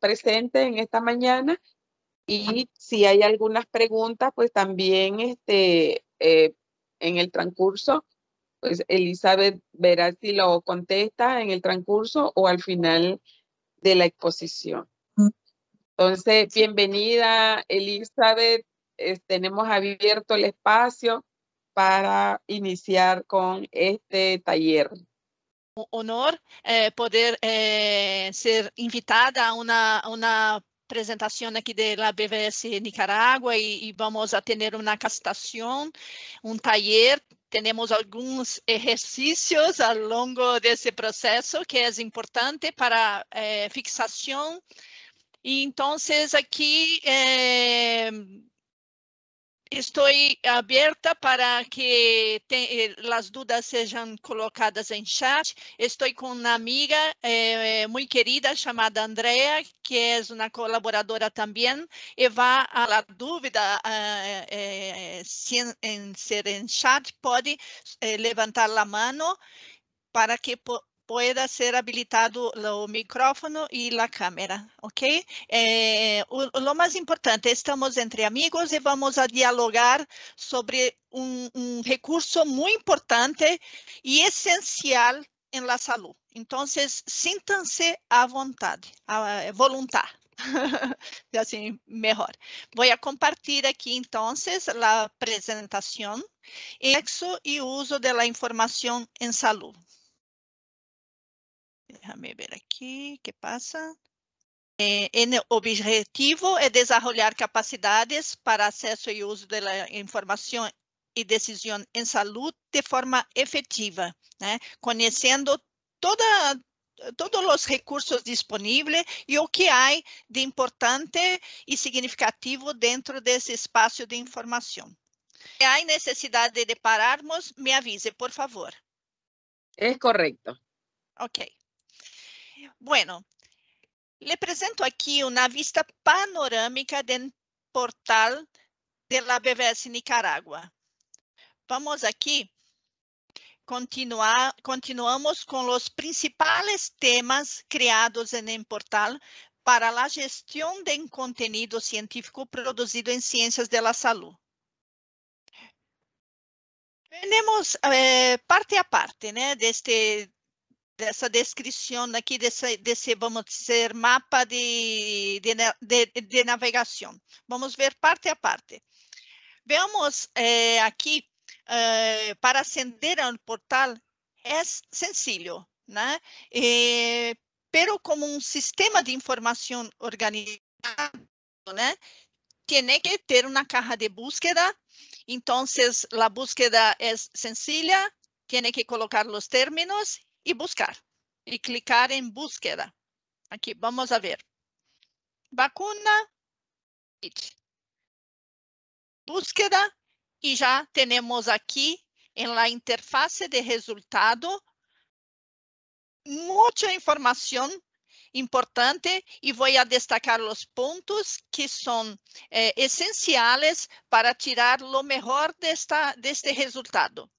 presente en esta mañana y si hay algunas preguntas, pues también este, eh, en el transcurso, pues Elizabeth verá si lo contesta en el transcurso o al final de la exposición. Entonces, bienvenida Elizabeth, tenemos abierto el espacio para iniciar con este taller. honor eh, poder eh, ser invitada a uma uma apresentação aqui da de BBS Nicaragua e, vamos a ter uma capacitación, um taller. temos alguns exercícios a longo desse processo que é importante para eh, fixação e então entonces aquí Estou aberta para que eh, as dúvidas sejam colocadas em chat. Estou com uma amiga eh, muito querida chamada Andrea, que é uma colaboradora também, e vai a dúvida eh, em eh, ser em chat, pode levantar a mão para que po pueda ser habilitado o micrófono e a câmera, ok? Eh, o, mais importante, estamos entre amigos e vamos a dialogar sobre um, recurso muito importante e essencial em la saúde. Então, sintam-se à vontade, à voluntar. assim, melhor. Vou a compartilhar aqui, então, a eh, apresentação, sexo e uso da informação em saúde. Déjame ver aqui o que passa. O eh, objetivo é desenvolver capacidades para acesso e uso da informação e decisão em saúde de forma efetiva, né? ¿eh? conhecendo toda, todos os recursos disponíveis e o que há de importante e significativo dentro desse espaço de informação. Se há necessidade de pararmos, me avise, por favor. É correto. Ok. Bueno, le presento aqui uma vista panorâmica do portal de la Nicaragua. Vamos aqui Continuar, continuamos com os principais temas criados no portal para a gestão de conteúdo científico produzido em ciências de la salud. eh, parte a parte né, deste dessa descrição aqui, desse, desse, vamos dizer, mapa de, de, de, de navegação. Vamos ver parte a parte. Vemos eh, aqui, eh, para acender ao portal, é sencillo, né? Eh, como um sistema de informação organizado, né? Tiene que ter uma caixa de búsqueda, então a búsqueda é sencilla, tem que colocar os términos e buscar. E clicar em búsqueda. Aqui, vamos a ver. Vacuna, búsqueda, e já temos aqui, em la interface de resultado, muita informação importante e vou a destacar os pontos que são eh, essenciais para tirar o melhor desta, deste resultado.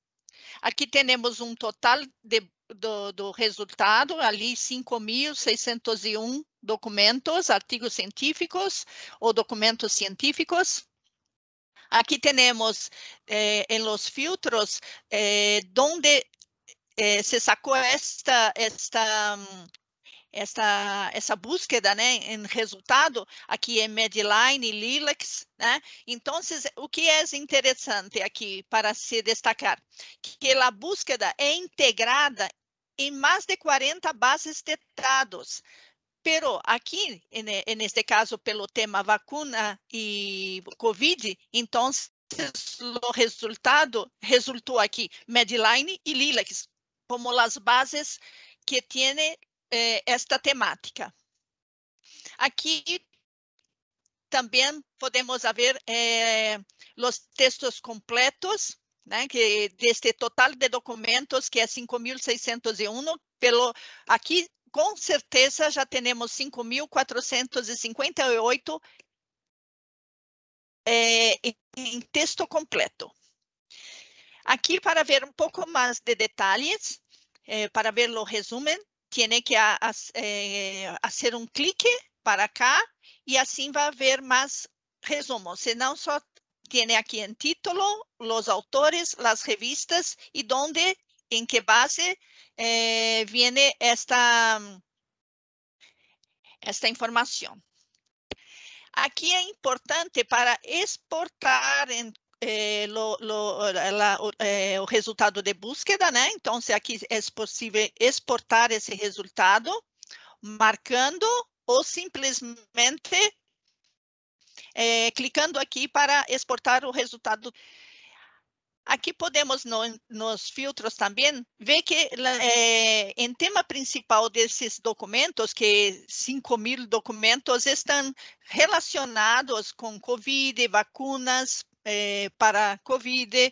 Aqui temos um total de do, do resultado, ali 5.601 documentos, artigos científicos ou documentos científicos. Aqui temos eh, em los filtros eh, onde eh, se sacou esta, esta, esta, essa búsqueda né, em resultado, aqui é Medline e Lilacs, né? Então, o que é interessante aqui para se destacar? Que a búsqueda é integrada em mais de 40 bases de dados. Pero aqui, neste caso, pelo tema vacuna e COVID, então, o resultado resultou aqui Medline e Lilacs, como as bases que tem eh, esta temática. Aqui também podemos ver eh, os textos completos né, que deste total de documentos que é 5.601, pelo aqui com certeza já temos 5.458 é, em texto completo. Aqui para ver um pouco mais de detalhes, é, para ver o resumo, tem que é, fazer um clique para cá e assim vai ver mais resumo. Senão, não só tiene aquí en título los autores, las revistas y dónde, en qué base eh, viene esta, esta información. Aquí es importante para exportar en, eh, lo, lo, la, eh, o resultado de búsqueda, né? Então, aqui é possível exportar esse resultado, marcando ou simplesmente é, clicando aqui para exportar o resultado. Aqui podemos, no, nos filtros também, ver que é, em tema principal desses documentos, que 5 mil documentos estão relacionados com Covid, vacunas é, para Covid, eh,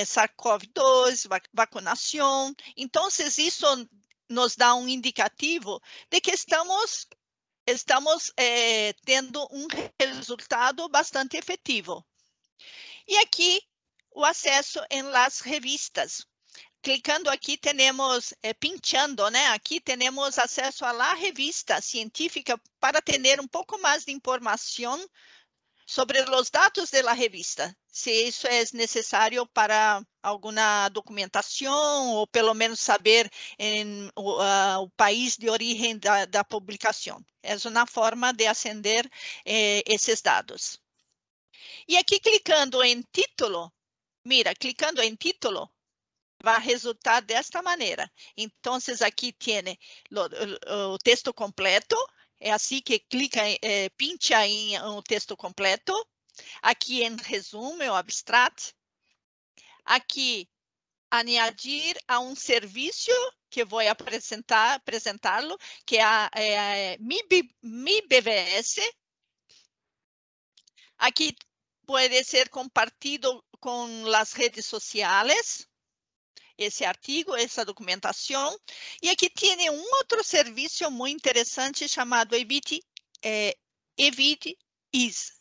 é, SARS-CoV-2, vac vacunação. Então, isso nos dá um indicativo de que estamos estamos é, tendo um resultado bastante efetivo. E aqui o acesso em las revistas. Clicando aqui, temos, é, eh, pinchando, né? Aqui temos acesso à la revista científica para ter um pouco mais de informação sobre os dados de la revista, se isso é necessário para alguma documentação ou pelo menos saber em, o, uh, o país de origem da, da, publicação. É uma forma de acender eh, esses dados. E aqui clicando em título, mira, clicando em título, vai resultar desta maneira. Então, aqui tem o texto completo, é assim que clica, é, pincha o texto completo. Aqui em resumo, é o abstract. Aqui, añadir a um serviço que vou apresentar, apresentá-lo, que é, MIBVS. É, é, Mi, Mi Aqui pode ser compartido com as redes sociais esse artigo, essa documentação. E aqui tem um outro serviço muito interessante chamado Evite, é, Evite IS.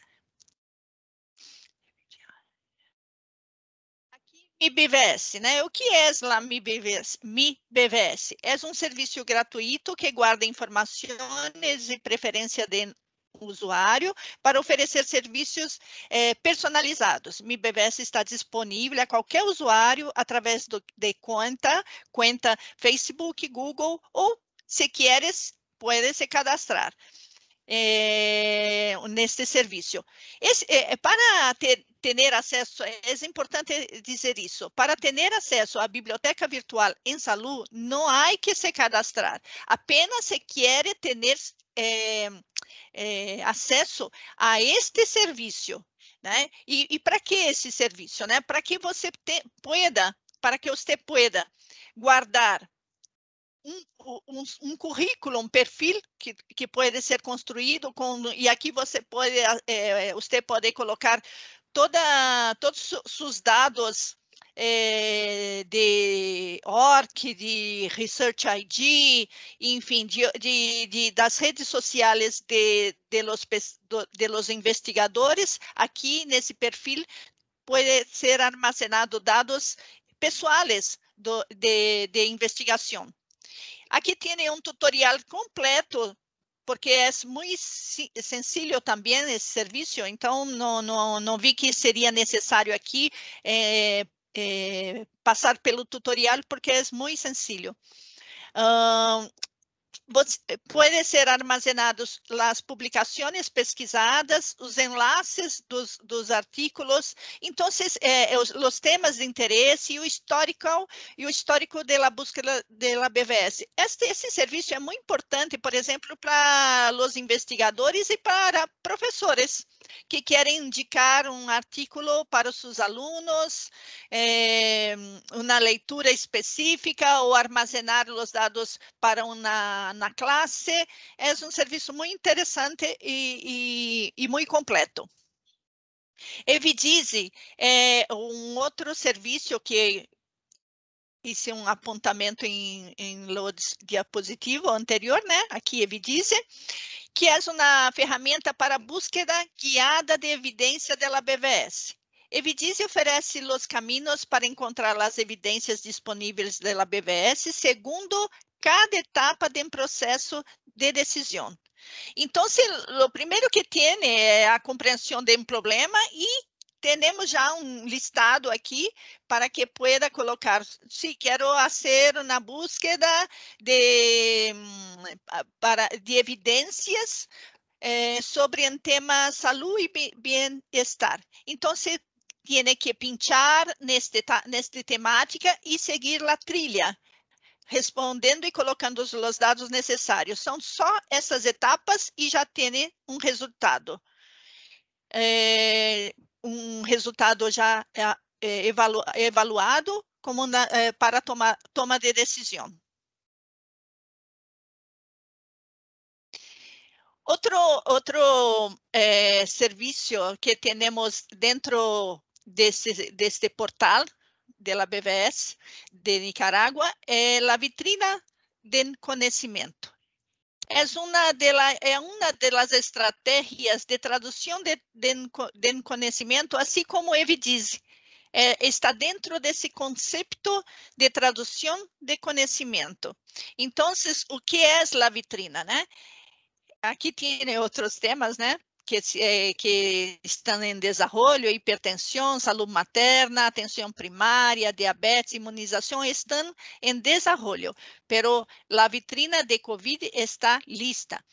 MIBVS, né? O que é lá MIBVS? MIBVS é um serviço gratuito que guarda informações e preferência de o usuário para oferecer serviços é, personalizados. MIBBS está disponível a qualquer usuário através do, de conta, conta Facebook, Google ou, se queres, pode se cadastrar. É, neste serviço. Esse, é, para ter, ter acesso, é importante dizer isso, para ter acesso à biblioteca virtual em saúde, não há que se cadastrar, apenas se quer ter é, é, acesso a este serviço. Né? E, e para que esse serviço? Né? Para que você te, pueda, para que você pueda guardar um, um, um, currículo, um perfil que, que pode ser construído com, e aqui você pode, é, você pode colocar toda, todos os dados é, de ORC, de Research ID, enfim, de, de, de das redes sociais de, de, los, de los investigadores, aqui nesse perfil pode ser armazenado dados pessoais do, de, de investigação. Aqui tem um tutorial completo porque é muito sencillo também esse serviço, então não, não, não vi que seria necessário aqui eh, eh, passar pelo tutorial porque é muito sencillo. Uh, eh, pode ser armazenados as publicações pesquisadas, os enlaces dos, dos artículos, então eh, os, temas de interesse e o histórico e o histórico da busca da BVS. Este esse serviço é muito importante, por exemplo, para os investigadores e para professores que querem indicar um artículo para os seus alunos, eh, uma leitura específica ou armazenar os dados para uma na classe. É um serviço muito interessante e, e, e muito completo. Evidize é um outro serviço que isso é um apontamento em, em diapositivo anterior, né? Aqui Evidize, que é uma ferramenta para búsqueda guiada de evidência da BVS. Evidência oferece os caminhos para encontrar as evidências disponíveis da BVS segundo cada etapa de um processo de decisão. Então, o primeiro que tem é a compreensão de um problema e temos já um listado aqui para que pueda colocar. Se sí, quero fazer uma búsqueda de, hum, de evidências eh, sobre o tema saúde e bem-estar. Então, tem que pinchar neste, neste temática e seguir a trilha, respondendo e colocando os dados necessários. São só essas etapas e já tem um resultado. Eh, um resultado já é, é, evalu, evaluado como na, é, para tomar toma de decisão. Outro, outro é, serviço que temos dentro desse, deste portal da BVS de Nicarágua é a vitrina de conhecimento. É uma de, la, es de tradução de traducción de, de, de assim como ele diz, é, está dentro desse conceito de tradução de conhecimento. Então, o que é a vitrina, né? Aqui tem outros temas, né? que, eh, que, estão em desenvolvimento, hipertensão, saúde materna, atenção primária, diabetes, imunização, estão em desenvolvimento, pero a vitrina de COVID está lista.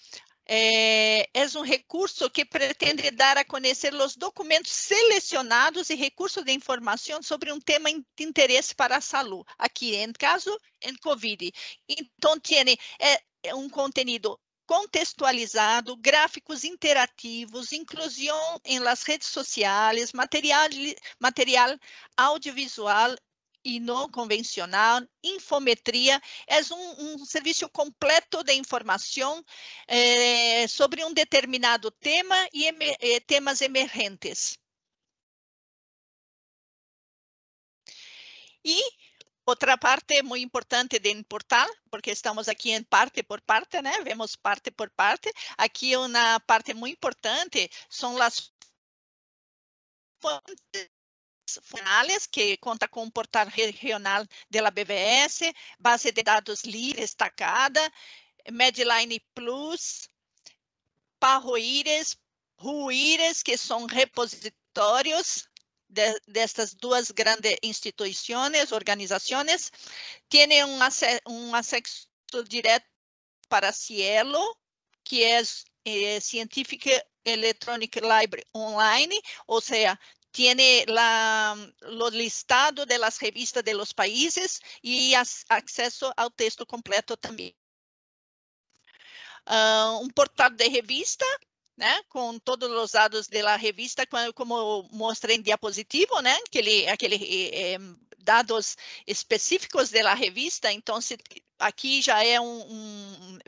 É, eh, um recurso que pretende dar a conhecer os documentos selecionados e recursos de informação sobre um tema de interesse para a saúde, aqui, em caso, em COVID. Então, tem é, eh, um conteúdo contextualizado, gráficos interativos, inclusão em las redes sociais, material, material audiovisual e não convencional, infometria, é um, um serviço completo de informação eh, sobre um determinado tema e eh, temas emergentes. E Outra parte muito importante de importar, porque estamos aqui em parte por parte, né? Vemos parte por parte. Aqui uma parte muito importante são as fontes funcionales que conta com o portal regional da BVS, base de dados livre destacada, Medline Plus, Parroíres, Ruíres, que são repositórios de, estas dos grandes instituciones, organizaciones, tiene un, acceso directo para Cielo, que es Científica eh, Scientific Electronic Library Online, o sea, tiene la, los listados de las revistas de los países y acceso al texto completo también. Ah, un portal de revista né, com todos os dados da revista, como mostrei em diapositivo, né, aquele, aquele eh, eh, dados específicos da revista, então se aqui já é um, um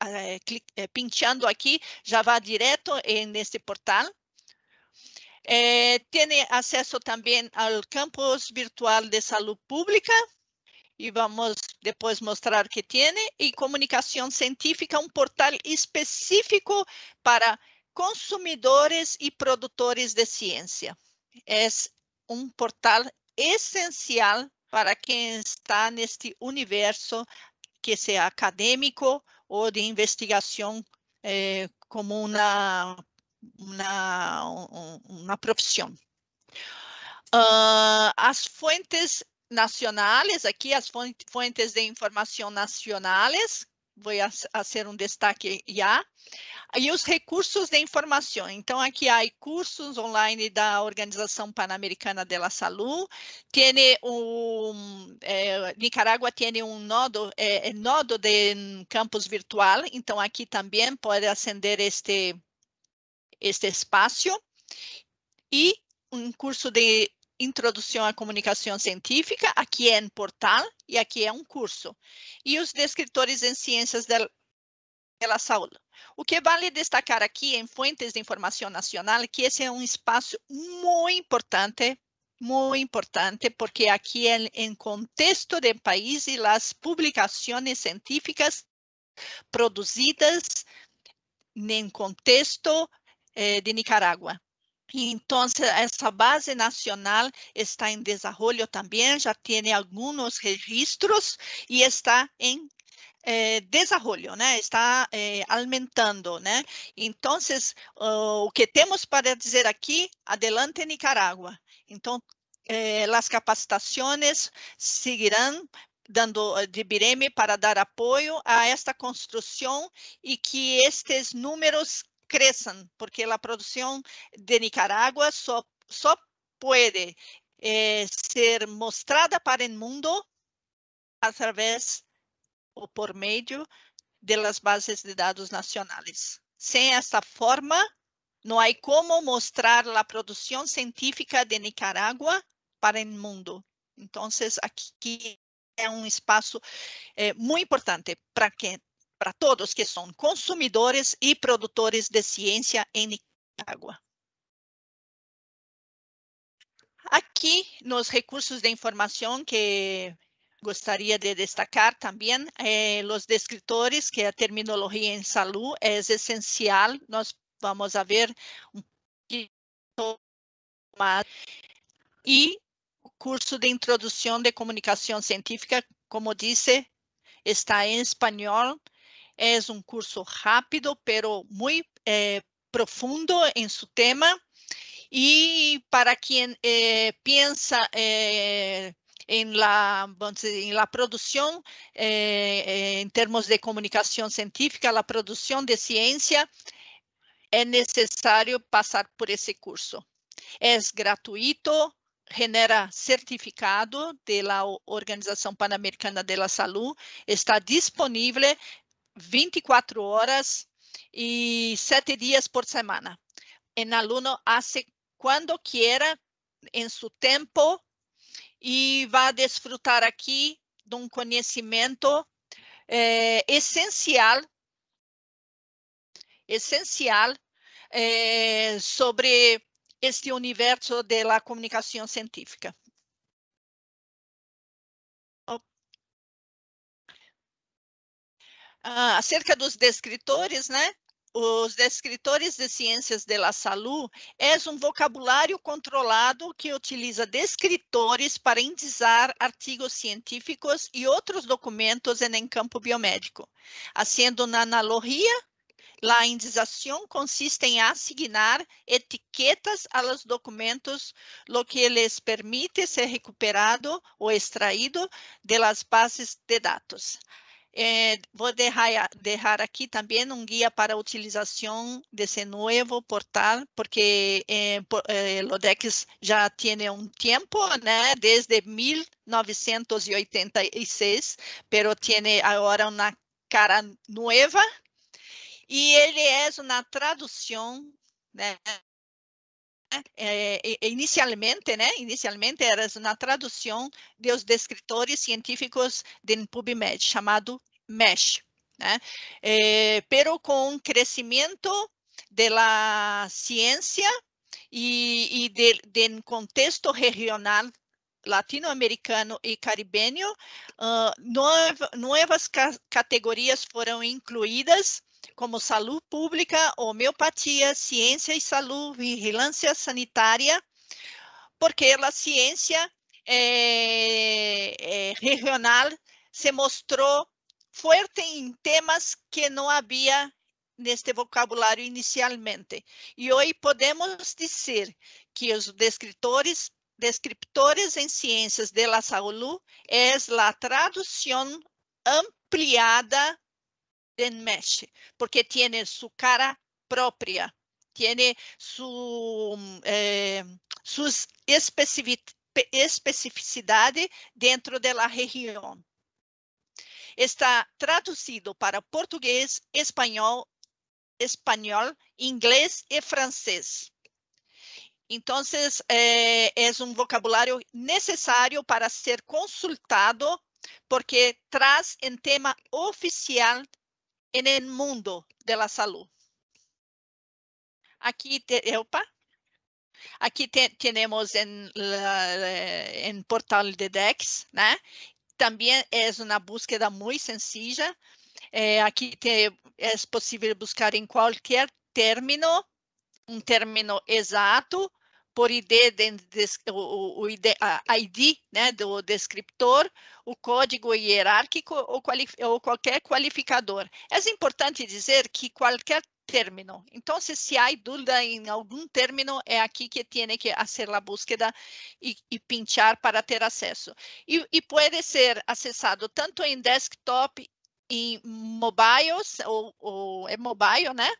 é, é, pinchando aqui, já vai direto nesse portal. Eh, tem acesso também ao campus virtual de saúde pública, e vamos depois mostrar que tem, e comunicação científica, um portal específico para consumidores e produtores de ciência. É um portal essencial para quem está neste universo, que seja acadêmico ou de investigação eh, como uma, uma, uma profissão. Uh, ah, as fontes nacionais, aqui as fontes de informação nacionais, vou fazer um destaque já. E os recursos de informação. Então, aqui há cursos online da Organização Pan-Americana de la Salud. um, é, tem um nodo, é, é nodo de hum, campus virtual. Então, aqui também pode acender este, este espaço. E um curso de Introdução à Comunicação Científica, aqui é em portal e aqui é um curso. E os descritores em Ciências da relação à aula. O que vale destacar aqui em Fuentes de Informação Nacional que esse é um espaço muito importante muito importante, porque aqui em, é em contexto de país e as publicações científicas produzidas em contexto eh, de Nicarágua. Então, essa base nacional está em desenvolvimento também, já tem alguns registros e está em eh, desarrollo, né? Está é, aumentando, né? Então, o que temos para dizer aqui, adelante Nicarágua. Então, eh, as capacitações seguirão dando eh, de Bireme para dar apoio a esta construção e que estes números cresçam, porque a produção de Nicarágua só, só pode eh, ser mostrada para o mundo através ou por meio de las bases de dados nacionales. Sem esta forma, não há como mostrar a produção científica de Nicarágua para o mundo. Então, aqui é um espaço eh, muito importante para que para todos que são consumidores e produtores de ciência em Nicarágua. Aqui, nos recursos de informação que gostaria de destacar também eh, descritores que a terminologia em saúde es é essencial nós vamos a ver pouquinho mais. E o curso de introdução de comunicação científica, como disse está em espanhol Es é um curso rápido, mas muito eh, profundo em seu tema. e para quem eh, piensa eh, en la, en la producción, eh, en términos de comunicación científica, la producción de ciencia, es necesario pasar por ese curso. Es gratuito, genera certificado de la Organización Panamericana de la Salud, está disponible 24 horas y 7 días por semana. El alumno hace cuando quiera, en su tiempo, e vá desfrutar aqui de um conhecimento eh, essencial, essencial eh, sobre este universo da comunicação científica. Ah, acerca dos descritores, né? os descritores de ciências de la saúde é um vocabulário controlado que utiliza descritores para indizar artigos científicos e outros documentos em campo biomédico. Haciendo na analogia, a indização consiste em assignar etiquetas a los documentos, lo que les permite ser recuperado ou extraído de las bases de dados. Eh, vou deixar, deixar, aqui também um guia para a utilização desse novo portal, porque eh, por, eh, Lodex já tem um tempo, né, desde 1986, pero tem agora uma cara nova, e ele é uma tradução né, eh, eh, inicialmente, né? Inicialmente era na tradução dos descritores científicos do PubMed, chamado MESH, né? Eh, pero com crescimento da ciência e, e de, de contexto regional latino-americano e caribenho, uh, novas categorias foram incluídas como saúde pública, homeopatia, ciência e saúde, vigilância sanitária, porque a ciência eh, eh, regional se mostrou forte em temas que não havia neste vocabulário inicialmente. E hoje podemos dizer que os descritores, descriptores em ciências de la saúde é a tradução ampliada en mesh, porque tiene su cara propia, tiene su, mm, eh, sus dentro de la región. Está traducido para português, espanhol, inglês e francês. Então, é, eh, é um vocabulário necessário para ser consultado, porque traz em tema oficial en el mundo de la salud. Aquí, te, eh, opa, Aqui te, temos em, portal de DEX, né? Também é uma búsqueda muito sencilla. Eh, aqui te, é possível buscar em qualquer término, um término exato, por ID, o, ID, a ID né, do descriptor, o código hierárquico ou, quali, ou qualquer qualificador. É importante dizer que qualquer término. Então, se há dúvida em algum término, é aqui que tem que fazer a búsqueda e, e, pinchar para ter acesso. E, e pode ser acessado tanto em desktop em mobiles, ou, ou é mobile, né?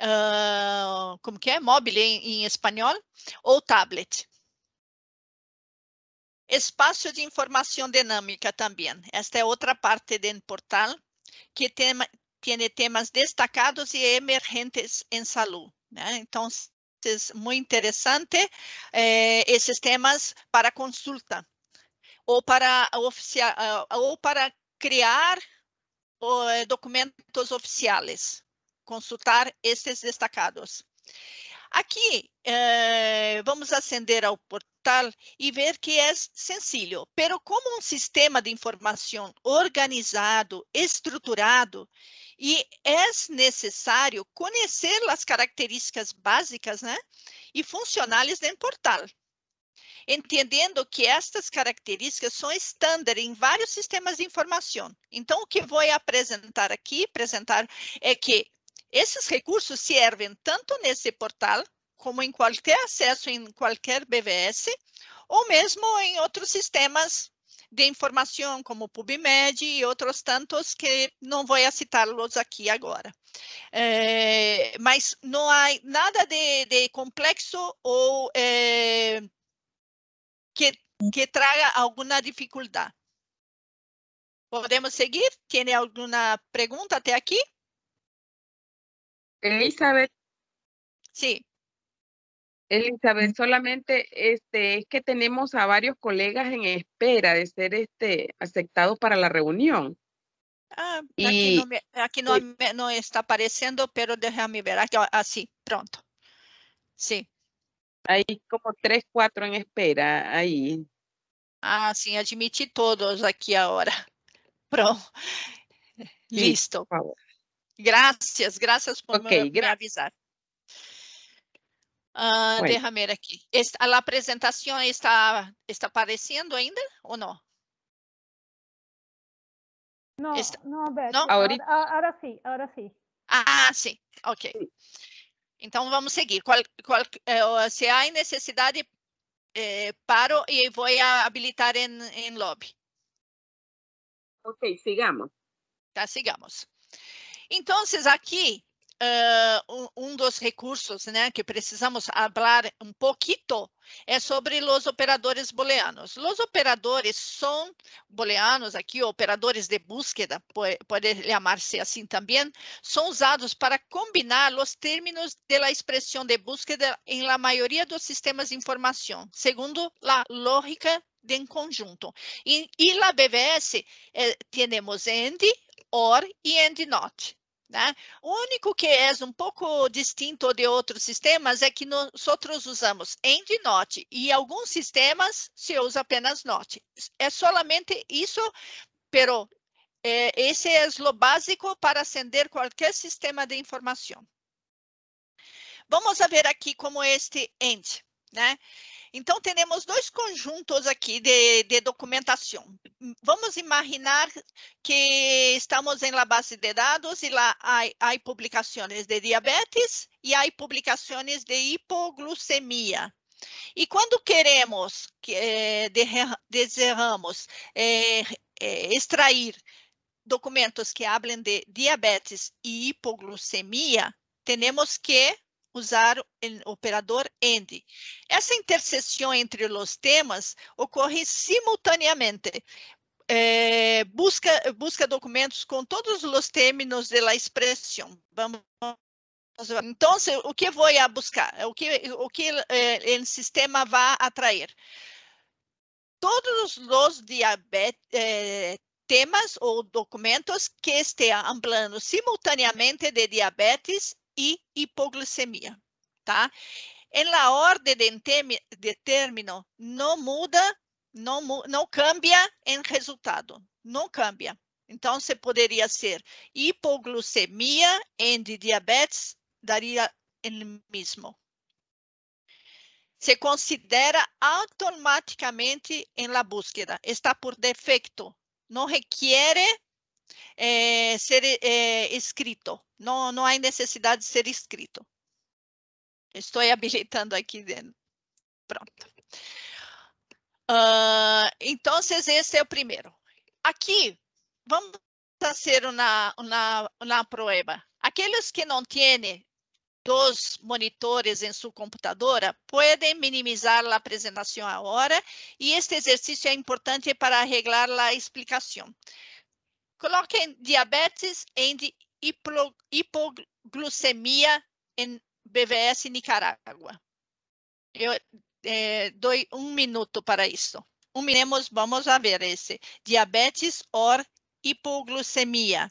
Uh, como que é? Mobile em, em espanhol, ou tablet. Espaço de informação dinâmica também. Esta é outra parte do portal que tem, tem temas destacados e emergentes em saúde. Né? Então, é muito interessante eh, esses temas para consulta ou para oficiar, ou para criar eh, documentos oficiais. Consultar estes destacados. Aqui, eh, vamos acender ao portal e ver que é sencillo, pero como um sistema de informação organizado, estruturado, e é necessário conhecer as características básicas né, e funcionais do portal entendendo que estas características são estándar em vários sistemas de informação. Então, o que vou apresentar aqui, apresentar é que esses recursos servem tanto nesse portal como em qualquer acesso em qualquer BVS, ou mesmo em outros sistemas de informação, como PubMed e outros tantos que não vou citá-los aqui agora. É, mas não há nada de, de complexo ou é, que, que traga alguna dificultad. ¿Podemos seguir? ¿Tiene alguna pregunta de aquí? Elizabeth. Sí. Elizabeth, solamente este, es que tenemos a varios colegas en espera de ser este, aceptados para la reunión. Ah, aquí, no, no, está apareciendo, pero déjame ver. Aquí, así, ah, pronto. Sí. Aí como três, quatro em espera aí. Ah, sim, admiti todos aqui a hora. Pronto. Listo. Por favor. Gracias, gracias por okay, me, gra me avisar. Ah, bueno. aqui. Esta, ah, a apresentação está, está aparecendo ainda ou não? Não, está... não, Beth. Não? Ahora, ah, ahora sí, ahora sí. Ah, sim, ok. Sí. Então, vamos seguir. Qual, qual, é, se há necessidade, eh, paro e vou habilitar em, em lobby. Ok, sigamos. Tá, sigamos. Então, aqui Uh, um dos recursos né, que precisamos falar um pouquinho é sobre os operadores booleanos. Os operadores são booleanos, aqui operadores de búsqueda, pode chamar-se assim também, são usados para combinar os termos da expressão de búsqueda em la maioria dos sistemas de informação, segundo a lógica de conjunto. E, e la BBS eh, temos AND, OR e AND NOT. Né? O único que é um pouco distinto de outros sistemas é que nós outros usamos end e alguns sistemas se usa apenas note. É somente isso, pero é, esse é o básico para acender qualquer sistema de informação. Vamos ver aqui como este end. Né? Então, temos dois conjuntos aqui de, de, documentação. Vamos imaginar que estamos em la base de dados e lá há, publicações de diabetes e há publicações de hipoglucemia. E quando queremos, eh, desejamos eh, eh, extrair documentos que hablem de diabetes e hipoglucemia, temos que usar o operador AND. Essa interseção entre os temas ocorre simultaneamente. É, busca, busca documentos com todos os termos da expressão. Vamos então, o que vou a buscar? O que o que é, o sistema vai atrair? Todos os diabetes, é, temas ou documentos que estejam falando simultaneamente de diabetes e hipoglicemia, tá? Em la ordem de, término, não muda, não, cambia em resultado, não cambia. Então, se poderia ser hipoglicemia e diabetes, daria o mesmo. Se considera automaticamente em la búsqueda, está por defeito, não requer eh, ser eh, escrito. Não, não há necessidade de ser escrito. Estou habilitando aqui dentro. Pronto. Uh, então, esse é o primeiro. Aqui, vamos fazer uma, uma, uma prova. Aqueles que não têm dois monitores em sua computadora, podem minimizar a apresentação agora e este exercício é importante para arreglar a explicação. Coloquem diabetes e hipoglucemia em BVS Nicarágua. Eu dou um minuto para isso. Um minuto, vamos a ver esse. Diabetes or hipoglucemia.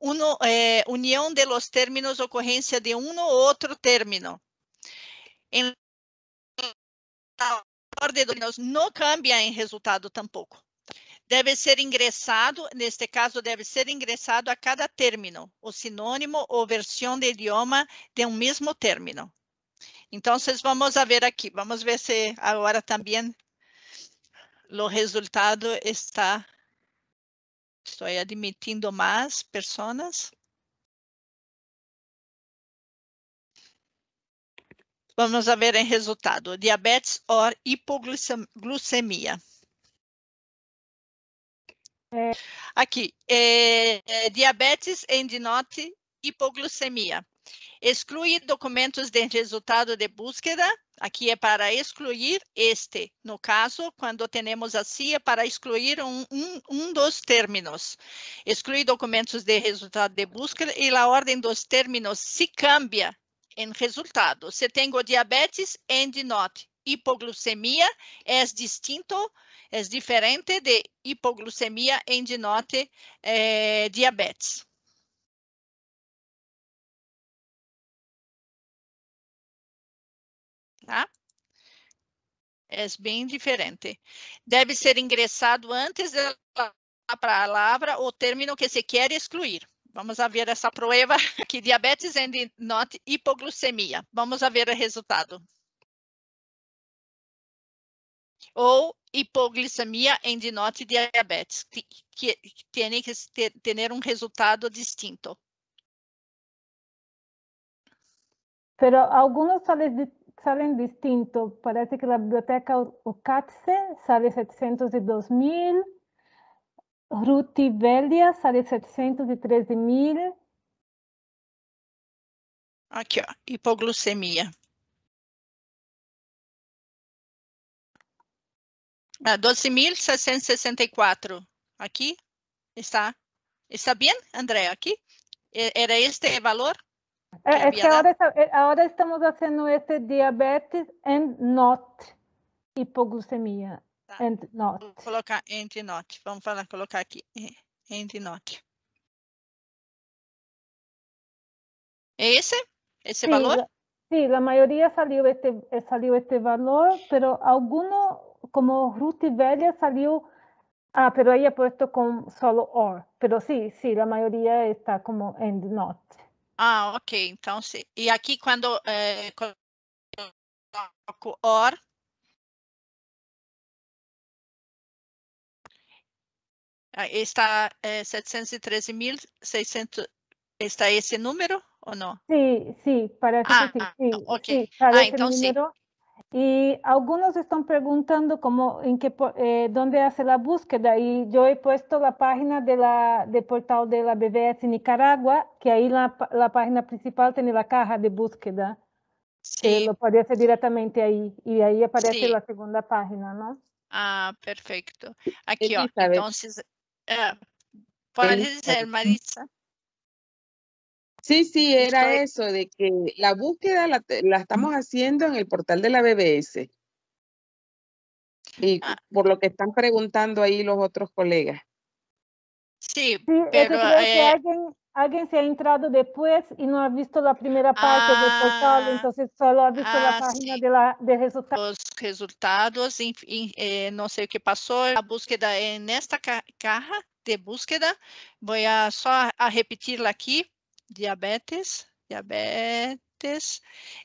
Uno, união de los términos, ocorrência de um ou outro término. Em ordem de não cambia em resultado tampouco deve ser ingressado, neste caso, deve ser ingressado a cada término, o sinônimo ou versão de idioma de um mesmo término. Então, vamos ver aqui, vamos ver se agora também o resultado está. Estou admitindo mais pessoas. Vamos ver em resultado: diabetes ou hipoglucemia. É. Aqui, é, diabetes endinote hipoglucemia. Exclui documentos de resultado de búsqueda. Aqui é para excluir este, no caso, quando temos a CIA, para excluir um, um, um dos términos. Exclui documentos de resultado de búsqueda e a ordem dos términos se cambia em resultado. Se tenho diabetes, endinote hipoglucemia é distinto, é diferente de hipoglucemia em denote é, diabetes. Tá? É bem diferente. Deve ser ingressado antes da palavra ou término que se quer excluir. Vamos ver essa prova aqui, diabetes and not hipoglucemia. Vamos ver o resultado ou hipoglicemia em de diabetes, que, que, que tem que ter, ter um resultado distinto. Pero algunos salen, salen distinto Parece que la biblioteca UCATSE sale 702 mil, Ruti Velia sale 713 mil. Aqui, ó, hipoglucemia. 12.664 ah, aqui está. Está bem, André? Aqui? Era este valor? É, que é é, estamos fazendo este diabetes and not hipoglucemia. Tá. And not. Vou colocar and not. Vamos falar, colocar aqui and é, not. É esse? Esse valor? Sim, a maioria saiu este, saiu este valor, mas alguns como Ruth y Bella salió, ah, pero ella ha puesto con solo or, pero sí, sí, la mayoría está como end not. Ah, ok, entonces, y aquí cuando eh, coloco or, está eh, 713.600, ¿está ese número o no? Sí, sí, parece que ah, sí. ah, okay. ah, entonces, y algunos están preguntando cómo, en qué, eh, dónde hace la búsqueda y yo he puesto la página de del portal de la BBS Nicaragua, que ahí la, página principal tiene la caja de búsqueda. Eh, sí. Lo puede hacer directamente ahí y ahí aparece la segunda página, ¿no? Ah, perfecto. Aquí, entonces, puedes eh, decir, Marisa. Sí, sí, era eso, de que la búsqueda la, estamos haciendo en el portal de la BBS. Y ah. por lo que están preguntando ahí los otros colegas. Sí, pero... Eh, alguien, se ha entrado después y no ha visto la primera parte del portal, ah. entonces solo ha visto la ah, página de, la, de resultados. Los resultados, en, eh, no sé qué pasó, la búsqueda en esta caja de búsqueda, voy a solo a repetirla aquí diabetes, diabetes,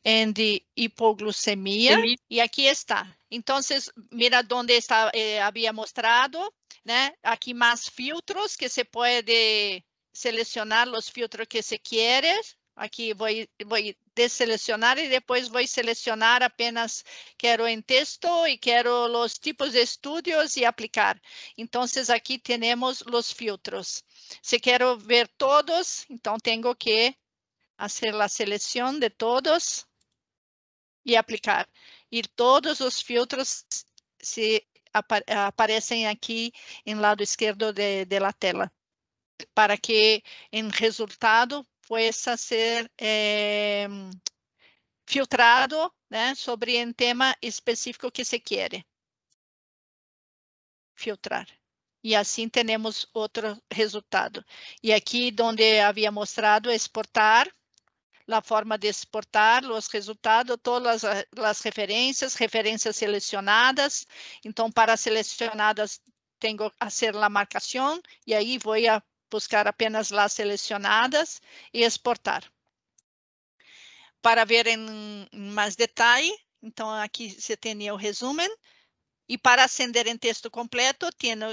and hipoglucemia, e aqui está. Então, mira onde está, eh, havia mostrado, né? Aqui mais filtros que se pode selecionar os filtros que se quer Aqui vou, vou deselecionar e depois vou selecionar apenas quero em texto e quero os tipos de estudos e aplicar. Então, aqui temos os filtros. Se quero ver todos, então tenho que fazer a seleção de todos e aplicar. E todos os filtros se aparecem aqui em lado esquerdo de, la tela, para que em resultado pueda ser eh, filtrado né, sobre um tema específico que se quer filtrar. E assim temos outro resultado. E aqui, onde havia mostrado exportar, a forma de exportar os resultados, todas as referências, referências selecionadas. Então, para selecionadas, tenho a ser a marcação e aí vou a buscar apenas as selecionadas e exportar. Para ver em mais detalhe, então aqui você tem o resumo. E para acender em texto completo, tenho,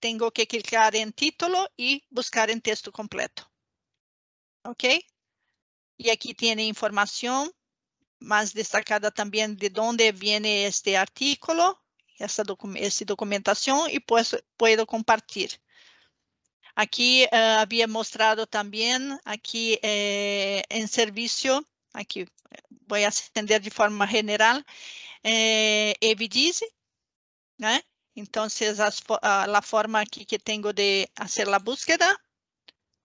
tenho que clicar em título e buscar em texto completo. Ok? E aqui tem informação mais destacada também de onde vem este artículo, essa, essa documentação, e posso, posso compartilhar. Aqui uh, eh, mostrado também aqui eh, serviço. Aqui vou voy atender de forma general, eh, né? Então, as, a, forma aqui que tenho de fazer a búsqueda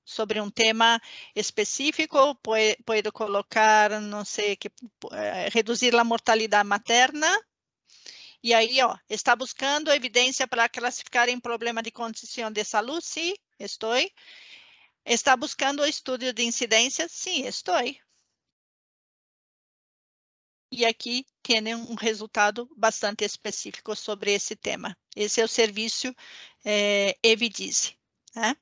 sobre um tema específico, posso colocar, não sei, que, eh, reduzir a mortalidade materna, e aí, ó, está buscando evidência para classificar em problema de condição de saúde, sim, Estou. Está buscando o estudo de incidência? Sim, estou. E aqui tem um resultado bastante específico sobre esse tema. Esse é o serviço é, Evidize. Né?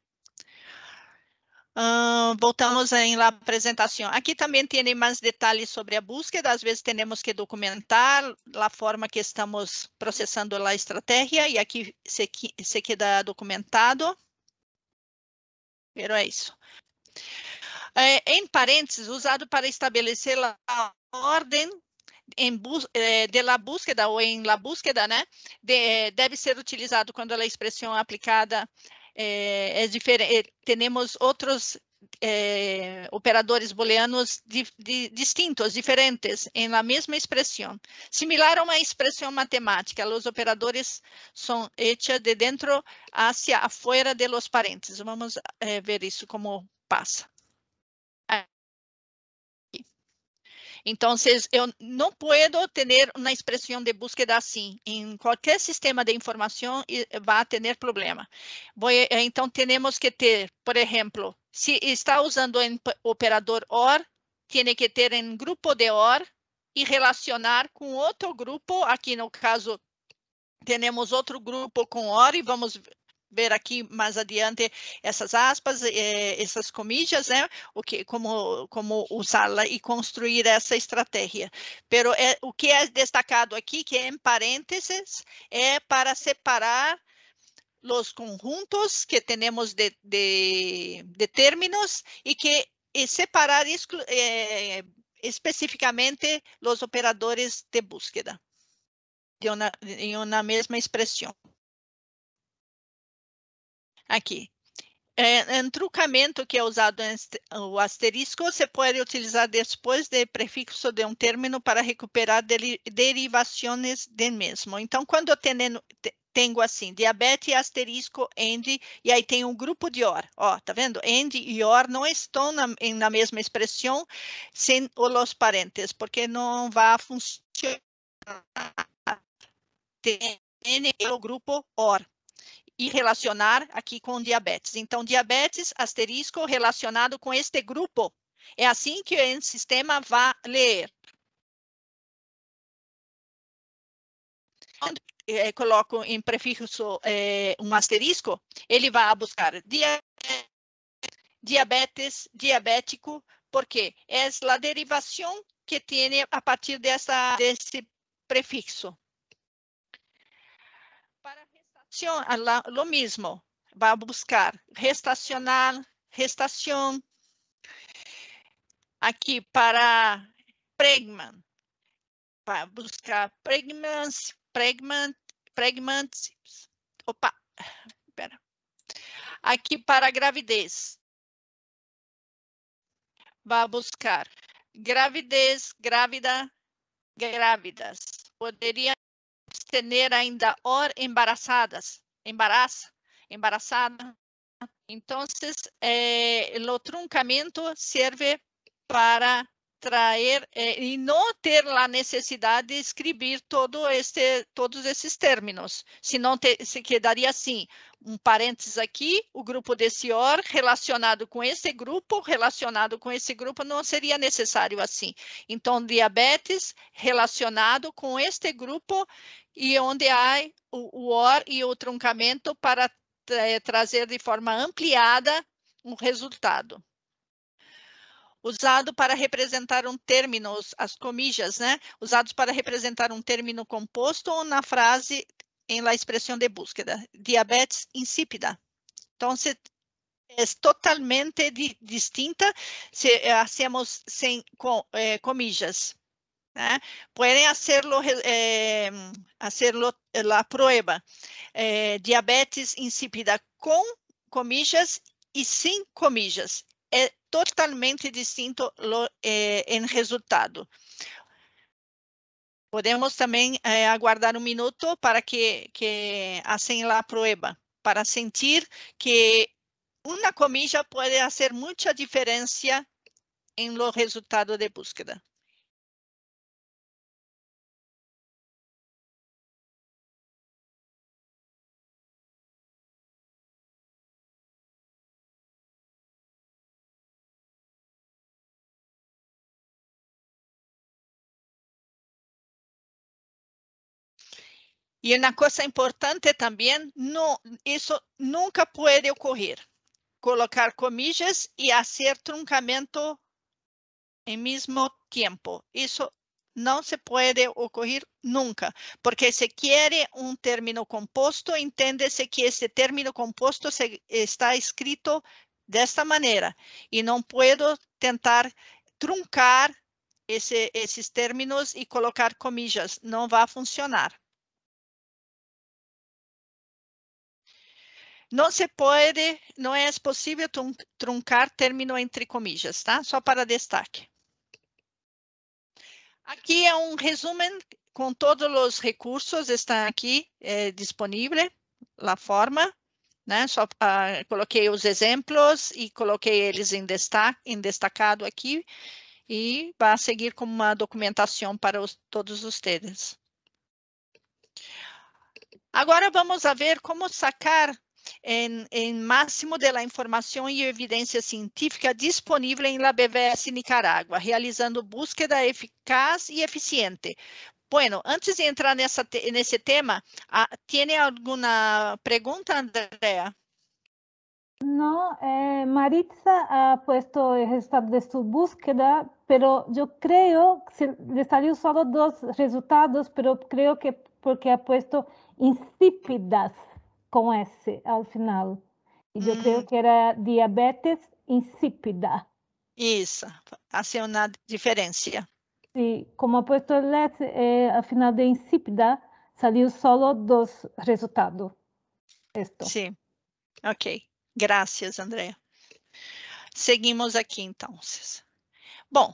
Uh, voltamos em apresentação. Aqui também tem mais detalhes sobre a búsqueda. Às vezes temos que documentar a forma que estamos processando a estratégia e aqui se, se queda documentado. Pero é isso. É, em parênteses, usado para estabelecer a ordem em bus, eh, de la búsqueda ou em la búsqueda, né? De, é, deve ser utilizado quando a é expressão aplicada é diferente. Temos outros é, operadores booleanos di, di, distintos, diferentes, em la mesma expressão. Similar a uma expressão matemática, los operadores son hechos de dentro hacia afuera de los paréntesis. Vamos é, ver isso como pasa. Então, eu não posso ter uma expressão de búsqueda assim. Em qualquer sistema de informação, vai ter problema. É, então, temos que ter, por exemplo, se está usando o operador OR, tem que ter um grupo de OR e relacionar com outro grupo. Aqui, no caso, temos outro grupo com OR e vamos ver aqui mais adiante essas aspas, eh, essas comillas, né? O que, como, como usá-la e construir essa estratégia. Pero é, o que é destacado aqui, que é em parênteses, é para separar los conjuntos que tenemos de, de, de términos y que eh, y separar eh, específicamente los operadores de búsqueda de una, en una misma expresión. Aqui. Em trucamento que é usado o asterisco, se pode utilizar depois do de prefixo de um término para recuperar derivações do mesmo. Então, quando tenho assim, diabetes asterisco AND, e aí tem um grupo de OR. Ó, tá vendo? end e OR não estão na, na mesma expressão sem os parênteses porque não vai funcionar. TN o grupo OR e relacionar aqui com diabetes. Então, diabetes asterisco relacionado com este grupo. É assim que o sistema vai ler eh, coloco em prefixo eh, um asterisco, ele vai buscar diabetes, diabético, porque é a derivação que tem a partir dessa, desse prefixo. Para restacionar, o mesmo, vai buscar restacionar, restação. Aqui para pregman, vai buscar pregnância, pregnant, pregnant opa, pera. Aqui para gravidez. Vá buscar gravidez, grávida, grávidas. Poderia ter ainda or embarazadas, embaraça, embarazada. Então, eh, o truncamento serve para traer e eh, não ter lá necessidade de escrever todo este, todos esses términos, senão te, se quedaria assim, um parênteses aqui, o grupo desse OR relacionado com esse grupo, relacionado com esse grupo, não seria necessário assim. Então, diabetes relacionado com este grupo e onde há o, o OR e o truncamento para eh, trazer de forma ampliada um resultado usado para representar um término, as comijas, né? Usados para representar um término composto ou na frase em la expressão de búsqueda. Diabetes insípida. Então, se é totalmente di distinta se eh, hacemos sem com, eh, comillas. Né? ¿eh? Pueden hacerlo, eh, la prueba. Eh, diabetes insípida com comillas e sem comillas. É totalmente distinto eh, em resultado. Podemos também eh, aguardar um minuto para que, que assim lá prueba, para sentir que uma comida pode fazer muita diferença em lo resultado de búsqueda. Y una cosa importante también, no, eso nunca puede ocurrir. Colocar comillas y hacer truncamiento en mismo tiempo. Eso no se puede ocurrir nunca, porque se quiere un término compuesto, se que ese término compuesto se, está escrito de esta manera y no puedo tentar truncar ese, esos términos y colocar comillas, no va a funcionar. Não se pode, não é possível truncar término entre comillas, tá? Só para destaque. Aqui é um resumo com todos os recursos, está aqui é, disponível, a forma, né? Só ah, coloquei os exemplos e coloquei eles em, destaque, em destacado aqui e vai seguir como uma documentação para os, todos vocês. Agora vamos a ver como sacar em máximo de informação e evidência científica disponível em la BBS Nicaragua, realizando búsqueda eficaz e eficiente. Bueno, antes de entrar nessa, tema, tem alguma pergunta, Andrea? No, eh, Maritza ha puesto el estado de su búsqueda, pero yo creo que le salió solo dos resultados, pero creo que porque ha puesto insípidas com S ao final. E eu creio uhum. que era diabetes insípida. Isso, assim uma diferença. e como a posto LED, eh, é, ao final de insípida, saiu só dos resultados. isto Sim, ok. Graças, Andréa. Seguimos aqui, então. Bom,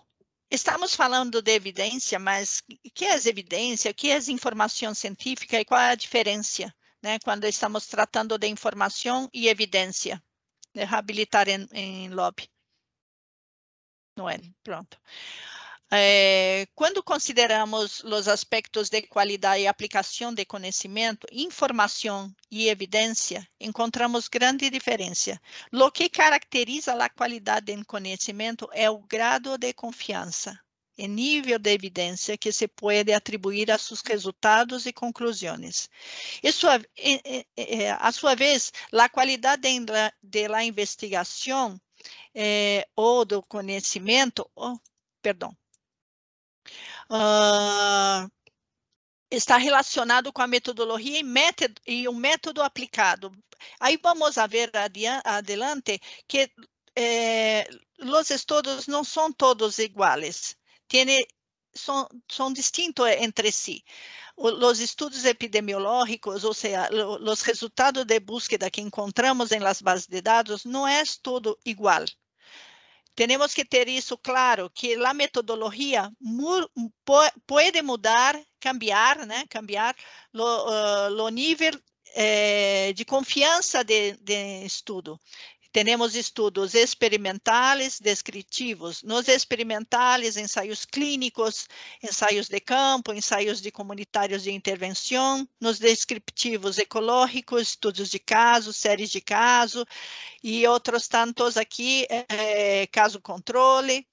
Estamos falando de evidência, mas é o que é evidência? O que é informação científica e qual é a diferença né, estamos tratando de informação e evidência de habilitar em en lobby. é? pronto. É, quando consideramos os aspectos de qualidade e aplicação de conhecimento, informação e evidência, encontramos grande diferença. O que caracteriza a qualidade em conhecimento é o grado de confiança e é nível de evidência que se pode atribuir a seus resultados e conclusões. Isso, a sua vez, a qualidade da investigação é, ou eh, do conhecimento, oh, perdão, uh, está relacionado com a metodologia e, método, e o método aplicado. Aí vamos ver adiante que eh, é, os estudos não são todos iguais tiene, son, son distintos entre sí. Los estudios epidemiológicos, o sea, los resultados de búsqueda que encontramos en las bases de datos, no es todo igual. Temos que ter isso claro, que a metodologia pode mudar, cambiar, né? Cambiar o uh, eh, nível eh, de confiança de, de, estudo. Teremos estudos experimentais, descritivos. Nos experimentais, ensaios clínicos, ensaios de campo, ensaios de comunitários de intervenção. Nos descritivos ecológicos, estudos de caso, séries de caso e outros tantos aqui, é, caso controle.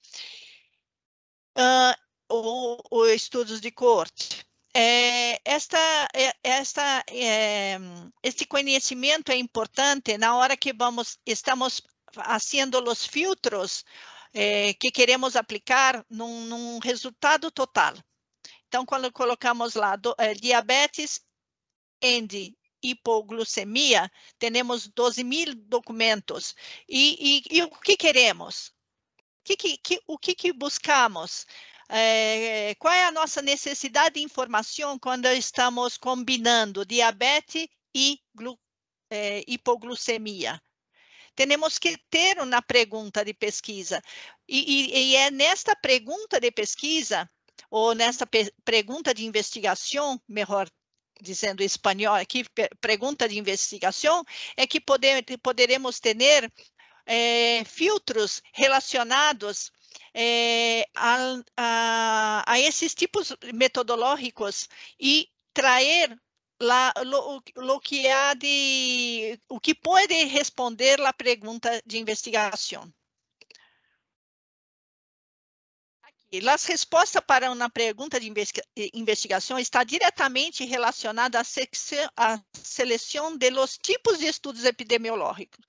Uh, ah, ou, ou estudos de corte. É, esta, eh, esta, é, este conhecimento é importante na hora que vamos, estamos fazendo os filtros que queremos aplicar num, num, resultado total. Então, quando colocamos lá do, diabetes and hipoglucemia, temos 12 mil documentos. E, e, e o que queremos? Que, que, que, o que, que buscamos? É, é, qual é a nossa necessidade de informação quando estamos combinando diabetes e glu, é, hipoglucemia? Temos que ter uma pergunta de pesquisa. E, e, e é nesta pergunta de pesquisa, ou nesta pe pergunta de investigação, melhor dizendo em espanhol aqui, pergunta de investigação, é que poderemos ter é, filtros relacionados é, a, a, a, esses tipos metodológicos e trazer lá o que há de o que pode responder à pergunta de investigação. aqui. As respostas para uma pergunta de investigação está diretamente relacionada à, à seleção de los tipos de estudos epidemiológicos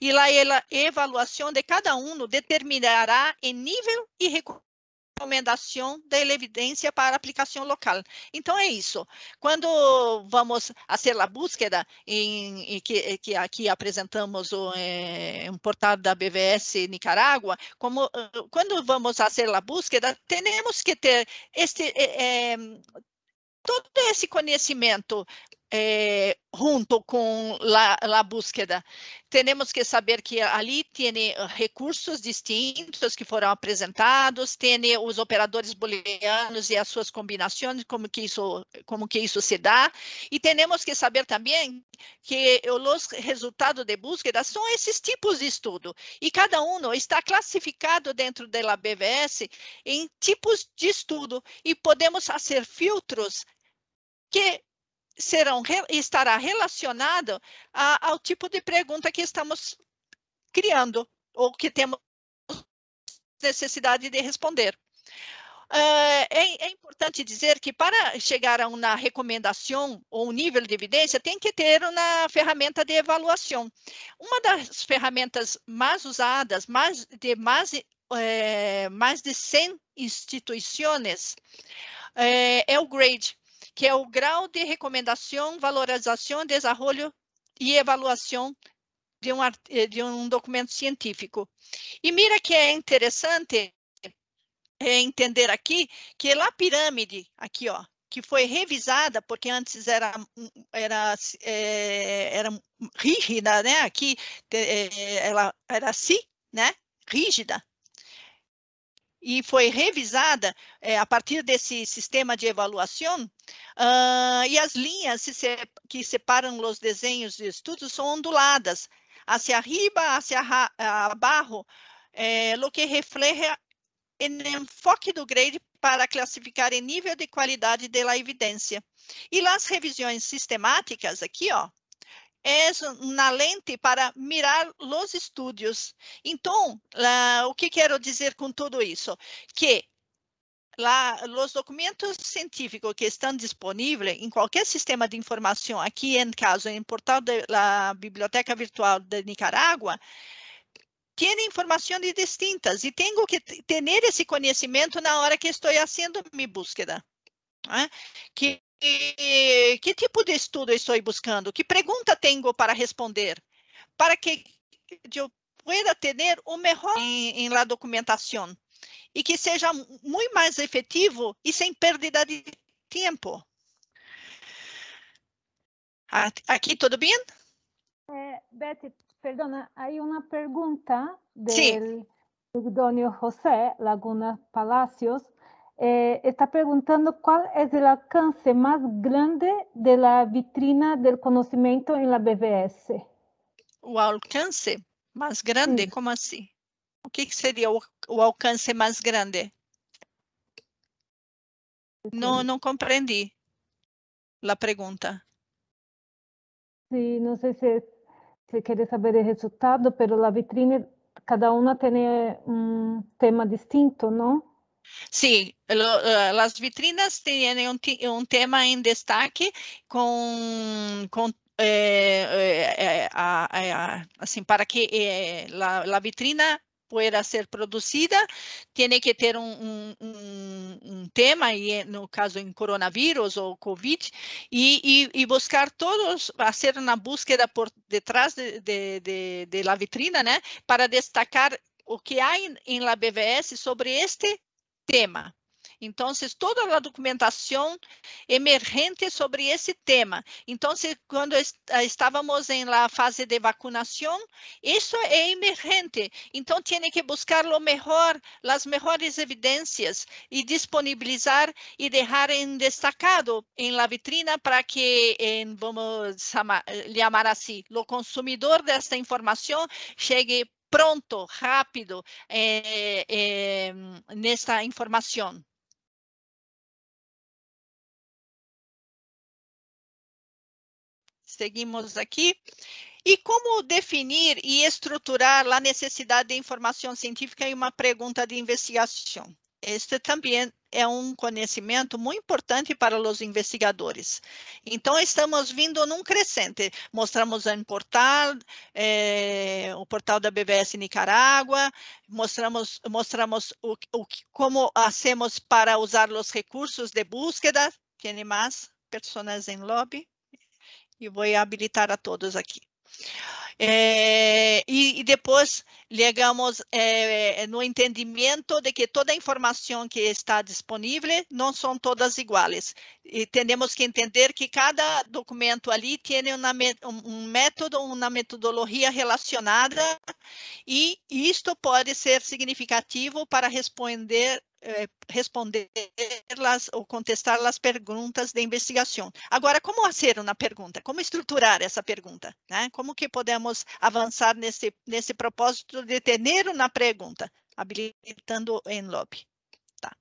e lá a, evaluação avaliação de cada um determinará em nível e recurso recomendação da evidência para aplicação local. Então é isso. Quando vamos fazer a busca em, em que, eh, que, aqui apresentamos o, eh, um portal da BVS Nicarágua, como eh, quando vamos fazer a busca, temos que ter este todo esse conhecimento eh, junto com a búsqueda. Temos que saber que ali tem eh, recursos distintos que foram apresentados, tem os operadores booleanos e as suas combinações, como que isso, como que isso se dá, e temos que saber também que os resultados de búsqueda são esses tipos de estudo, e cada um está classificado dentro da BVS em tipos de estudo, e podemos fazer filtros que serão, estará relacionado a, ao tipo de pergunta que estamos criando ou que temos necessidade de responder. Uh, é, é, importante dizer que para chegar a uma recomendação ou um nível de evidência, tem que ter uma ferramenta de avaliação. Uma das ferramentas mais usadas, mais de mais, é, mais de 100 instituições, é, é o GRADE, que é o grau de recomendação, valorização, desarrollo e avaliação de um, eh, de um documento científico. E mira que é interessante é entender aqui que lá pirâmide, aqui ó, que foi revisada, porque antes era, era, é, era rígida, né? Aqui é, ela era assim, né? Rígida e foi revisada é, a partir desse sistema de avaliação uh, e as linhas se, que separam os desenhos de estudos são onduladas hacia arriba, hacia abaixo, eh, lo que refleja o enfoque do grade para classificar o nível de qualidade da evidência. E nas revisões sistemáticas aqui, ó, é uma lente para mirar os estudos. Então, o que quero dizer com tudo isso? Que lá, os documentos científicos que estão disponíveis em qualquer sistema de informação, aqui em caso, em portal da Biblioteca Virtual de Nicarágua, têm informações distintas e tenho que ter esse conhecimento na hora que estou fazendo minha búsqueda. Né? Que que tipo de estudo estou buscando? Que pergunta tenho para responder? Para que eu possa ter o melhor em, la documentação e que seja muito mais efetivo e sem perda de tempo. Aqui tudo bem? É, Beth, perdona, aí uma pergunta do Dono José Laguna Palacios. Eh, está preguntando cuál es el alcance más grande de la vitrina del conocimiento en la BBS. O alcance más grande, ¿cómo así? ¿Qué sería o, alcance más grande? No, no comprendí la pregunta. Sí, no sé si, si quiere saber el resultado, pero la vitrina, cada una tiene un tema distinto, ¿no? Sim, eh, as vitrinas têm um, um tema em destaque com, com é, é, a, eh, a, assim, para que é, eh, a vitrina pueda ser produzida tem que ter um um tema, e no caso em coronavírus ou COVID, e e buscar todos, fazer uma búsqueda por detrás de, de, de, de la vitrina, né Para destacar o que há em, em La BVS sobre este tema. Então, toda a documentação emergente sobre esse tema. Então, quando estávamos em la fase de vacunação, isso é emergente. Então, tem que buscar o melhor, as melhores evidências e disponibilizar e deixar em destacado em la vitrina para que, vamos chamar, eh, chamar assim, o consumidor desta informação chegue pronto, rápido, é, eh, eh, nessa informação. Seguimos aqui. E como definir e estruturar a necessidade de informação científica em é uma pergunta de investigação? este também é um conhecimento muito importante para os investigadores. Então, estamos vindo num crescente. Mostramos um portal, eh, o portal da BBS Nicarágua, mostramos, mostramos o, o, como fazemos para usar os recursos de búsqueda. Tem mais pessoas em lobby? E vou habilitar a todos aqui. É, e, e, depois chegamos é, é, no entendimento de que toda a informação que está disponível não são todas iguais. E temos que entender que cada documento ali tem uma, um método, uma metodologia relacionada, e isto pode ser significativo para responder é, responder las ou contestar as perguntas de investigação. Agora, como fazer uma pergunta? Como estruturar essa pergunta? Né? Como que podemos podemos avançar nesse, nesse propósito de tener uma pergunta, habilitando o Enlobe. Tá.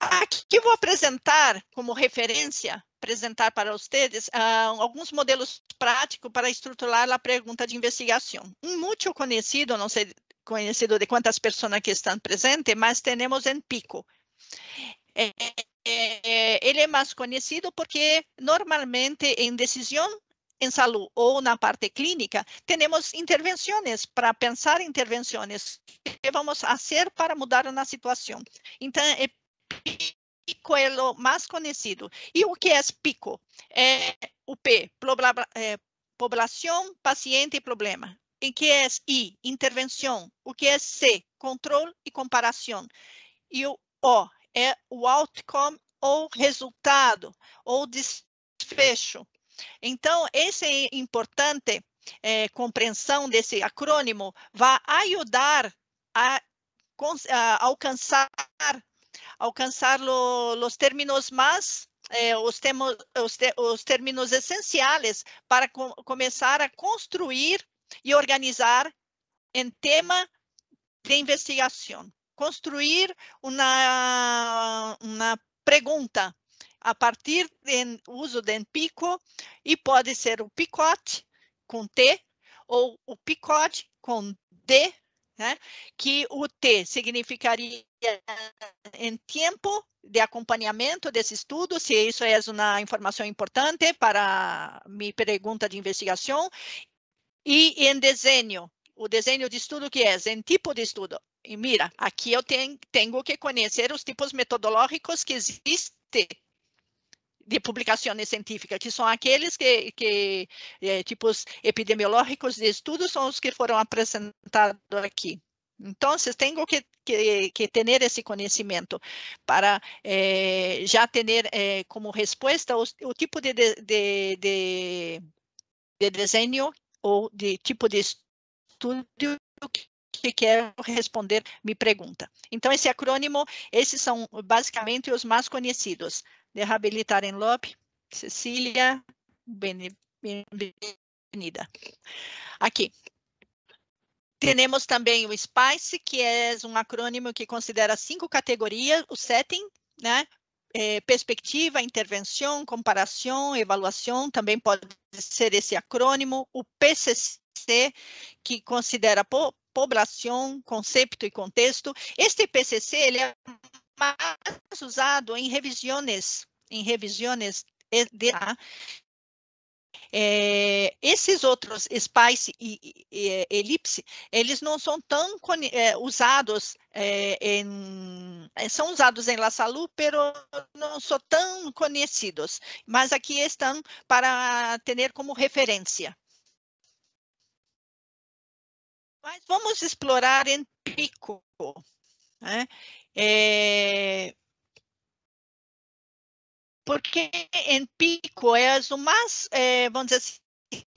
Aqui vou apresentar como referência, apresentar para vocês uh, alguns modelos práticos para estruturar a pergunta de investigação. Um muito conhecido, não sei conhecido de quantas pessoas que estão presentes, mas temos em Pico. É, é, é ele é mais conhecido porque normalmente em decisão em saúde ou na parte clínica, temos intervenções para pensar intervenções que vamos fazer para mudar na situação. Então, é pico é o mais conhecido. E o que é pico? É o P, é, população, paciente e problema. E que é I, intervenção. O que é C, controle e comparação. E o O é o outcome ou resultado ou desfecho então, esse é importante é, compreensão desse acrônimo vai ajudar a, a alcançar alcançar lo, é, os términos mais os, temos, os, te, os términos essenciais para com, começar a construir e organizar em tema de investigação construir uma uma pergunta a partir do uso do pico, e pode ser o picote com T, ou o picote com D, né? que o T significaria em tempo de acompanhamento desse estudo, se isso é uma informação importante para minha pergunta de investigação, e em desenho, o desenho de estudo que é, em tipo de estudo. E mira, aqui eu tenho, tenho que conhecer os tipos metodológicos que existem de publicações científicas, que são aqueles que, que eh, tipos epidemiológicos de estudos são os que foram apresentados aqui. Então, tenho que, que, que ter esse conhecimento para eh, já ter eh, como resposta o, tipo de, de, de, de, desenho ou de tipo de estudo que, que quero responder minha pergunta. Então, esse acrônimo, esses são basicamente os mais conhecidos de em Lope, Cecília, bem-vinda. Aqui. Temos também o SPICE, que é um acrônimo que considera cinco categorias, o setting, né? É, perspectiva, intervenção, comparação, avaliação, também pode ser esse acrônimo, o PCC, que considera po poblação, conceito e contexto. Este PCC, ele é mais usado em revisões, em revisões de, A. Tá? é, esses outros spice e, e, e, é, elipse, eles não são tão é, usados é, em, é, são usados em La Salu, pero não são tão conhecidos, mas aqui estão para ter como referência. Mas vamos explorar em pico. Né? Eh, porque em Pico é o mais, é, vamos dizer assim,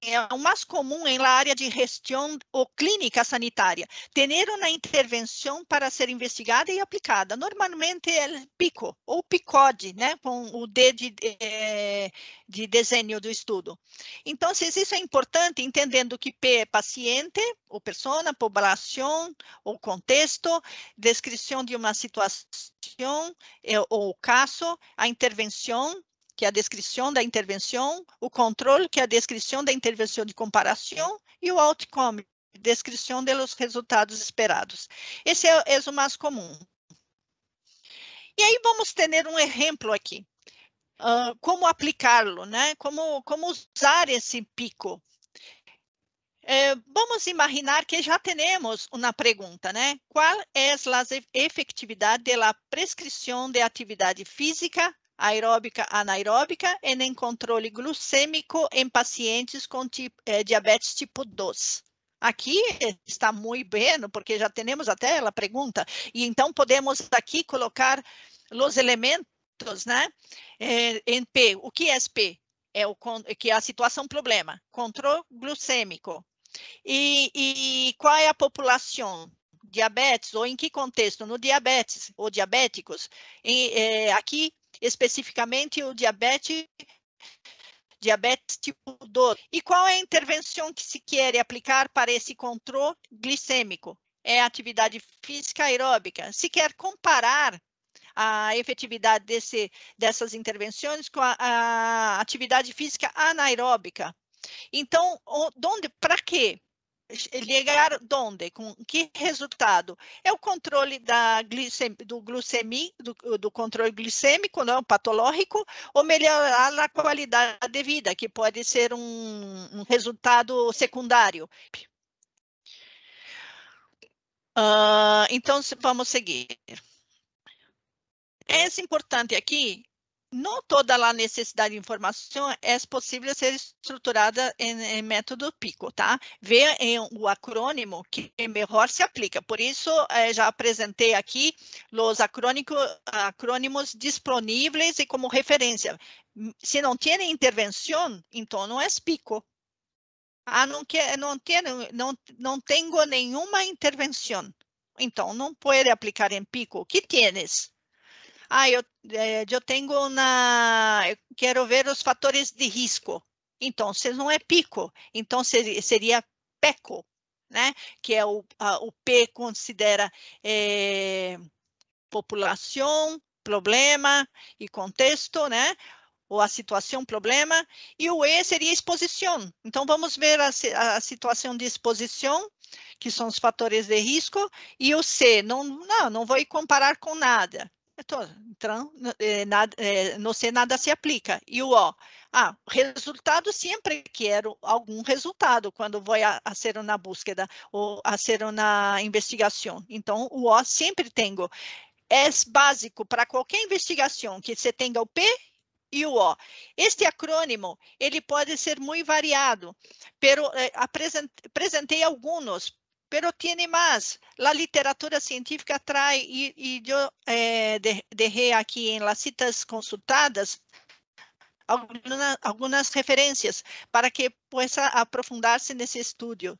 é o mais comum em la área de gestão ou clínica sanitária, ter uma intervenção para ser investigada e aplicada. Normalmente é pico ou picode, né, com o D de, eh, de, desenho do estudo. Então, isso é importante, entendendo que P é paciente, ou persona, população, ou contexto, descrição de uma situação eh, ou caso, a intervenção, que é a descrição da intervenção, o controle, que é a descrição da intervenção de comparação, e o outcome, descrição dos resultados esperados. Esse é, é o mais comum. E aí vamos ter um exemplo aqui, uh, como aplicá-lo, né? Como, como usar esse pico. Eh, vamos imaginar que já temos uma pergunta, né? Qual é a efetividade da prescrição de atividade física aeróbica anaeróbica e em controle glucêmico em pacientes com tipo, diabetes tipo 2. Aqui está muito bem, porque já temos até ela pergunta, e então podemos aqui colocar os elementos, né? É, em P, o que é P? É o que é a situação problema, controle glucêmico. E, e qual é a população? Diabetes, ou em que contexto? No diabetes, ou diabéticos. E, eh, aqui especificamente o diabetes diabetes tipo 2. E qual é a intervenção que se quer aplicar para esse controle glicêmico? É atividade física aeróbica. Se quer comparar a efetividade desse, dessas intervenções com a, a atividade física anaeróbica. Então, onde, para quê? chegar onde? Com que resultado? É o controle da glicem, do, glicemi, do, do, controle glicêmico, não né, patológico, ou melhorar a qualidade de vida, que pode ser um, um resultado secundário. Uh, então, vamos seguir. É importante aqui não toda a necessidade de informação é possível ser estruturada em, em método PICO, tá? Veja o acrônimo que melhor se aplica. Por isso, eh, já apresentei aqui os acrônimos disponíveis e como referência. Se não tem intervenção, então não é PICO. Ah, não, quer, não, não, não tenho nenhuma intervenção. Então, não pode aplicar em PICO. O que tienes? Ah, eu, eh, eu tenho na. Eu quero ver os fatores de risco. Então, se não é pico, então seria, seria PECO, né? Que é o, a, o P considera eh, população, problema e contexto, né? Ou a situação, problema, e o E seria exposição. Então, vamos ver a, a situação de exposição, que são os fatores de risco, e o C, não, não, não vou comparar com nada. Então, é, nada, é, não sei, nada se aplica. E o ah, O, ah, resultado sempre quero algum resultado quando vou a, ser uma búsqueda ou a ser uma investigação. Então, o O sempre tenho. É básico para qualquer investigação que você tenha o P e o O. Este acrônimo ele pode ser muito variado, pero é, apresentei alguns Pero tiene más. La literatura científica trae, y, y yo eh, em dejé aquí en las citas consultadas alguna, algunas referencias para que pueda aprofundarse en ese estudio.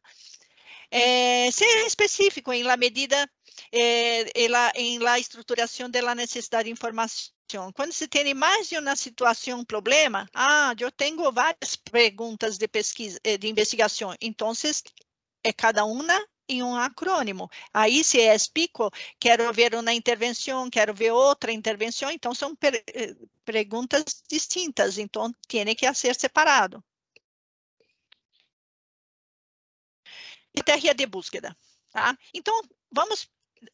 Eh, ser específico en la medida eh, en, la, en, la, de la necesidad de información. quando se tiene más de una situación, problema, ah, yo tengo varias preguntas de pesquisa, eh, de investigación, entonces é cada uma em um acrônimo. Aí, se é SPICO, quero ver uma intervenção, quero ver outra intervenção. Então, são per eh, perguntas distintas. Então, tem que ser separado. teria de búsqueda. Tá? Então, vamos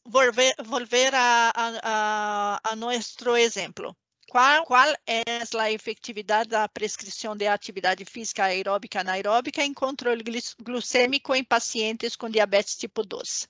volver, volver a, a, a, a nosso exemplo. Qual, qual é a efetividade da prescrição de atividade física aeróbica anaeróbica em controle glicêmico em pacientes com diabetes tipo 2?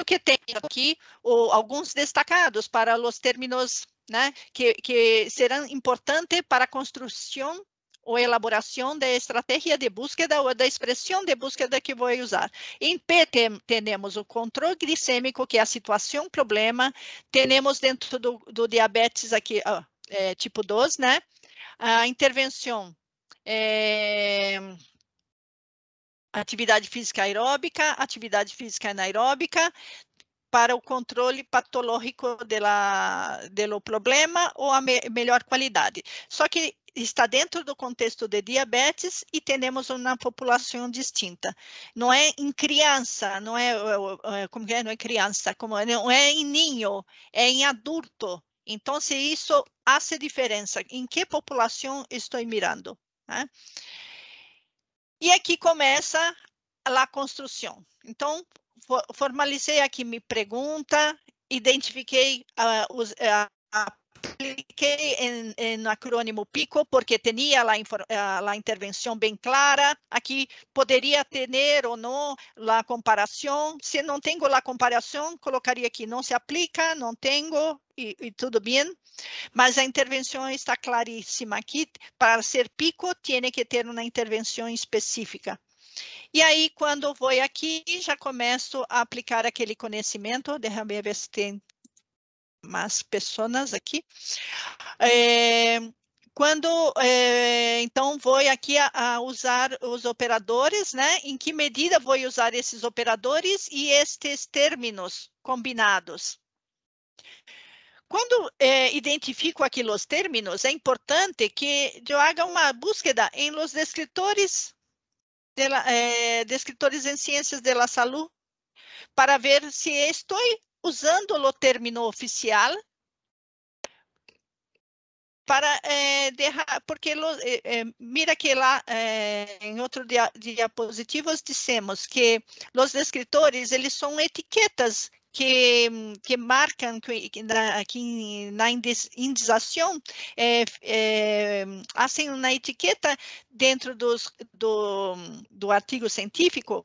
o que tem aqui ou alguns destacados para os términos né, que, que serão importantes para a construção ou elaboração de estratégia de búsqueda ou da expressão de búsqueda que vou usar. Em P, temos o controle glicêmico, que é a situação problema. Temos dentro do, do diabetes aqui, oh, é, tipo 2, né? A intervenção. É, atividade física aeróbica, atividade física anaeróbica, para o controle patológico do problema ou a me melhor qualidade. Só que está dentro do contexto de diabetes e temos uma população distinta. Não é em criança, não é, é, é como é, não é criança, como é, não é em ninho, é em adulto. Então, se isso faz diferença, em que população estou mirando? Né? E aqui começa a construção. Então, formalizei aqui minha pergunta, identifiquei a, a, a cliquei no acrônimo PICO porque tinha lá a intervenção bem clara. Aqui poderia ter ou não a comparação. Se não tenho a comparação, colocaria aqui não se aplica, não tenho e, e tudo bem. Mas a intervenção está claríssima aqui. Para ser PICO, tem que ter uma intervenção específica. E aí, quando vou aqui, já começo a aplicar aquele conhecimento. Deixa eu ver se tem mais pessoas aqui. É, quando é, então vou aqui a, a, usar os operadores, né? Em que medida vou usar esses operadores e estes términos combinados? Quando é, identifico aqui os términos, é importante que eu haga uma búsqueda em los descritores, de la, descritores em ciências de la salud, para ver se estou usando o término oficial para eh, deixar, porque lo, eh, eh, mira que lá eh, em outro dia, nós dissemos que os descritores eles são etiquetas que que marcam que, na, indização fazem eh, eh, uma etiqueta dentro dos, do, do artigo científico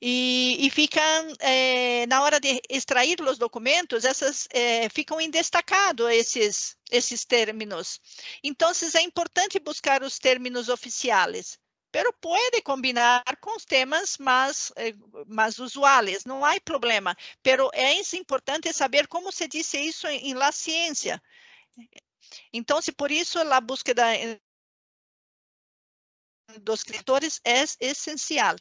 e, e ficam, é, eh, na hora de extrair os documentos, essas é, ficam em destacado esses, esses términos. Então, é importante buscar os termos oficiais. Pero pode combinar com os temas mais, eh, mais usuais, não há problema. Pero é importante saber como se diz isso em, la ciência. Então, por isso, a busca dos escritores é essencial.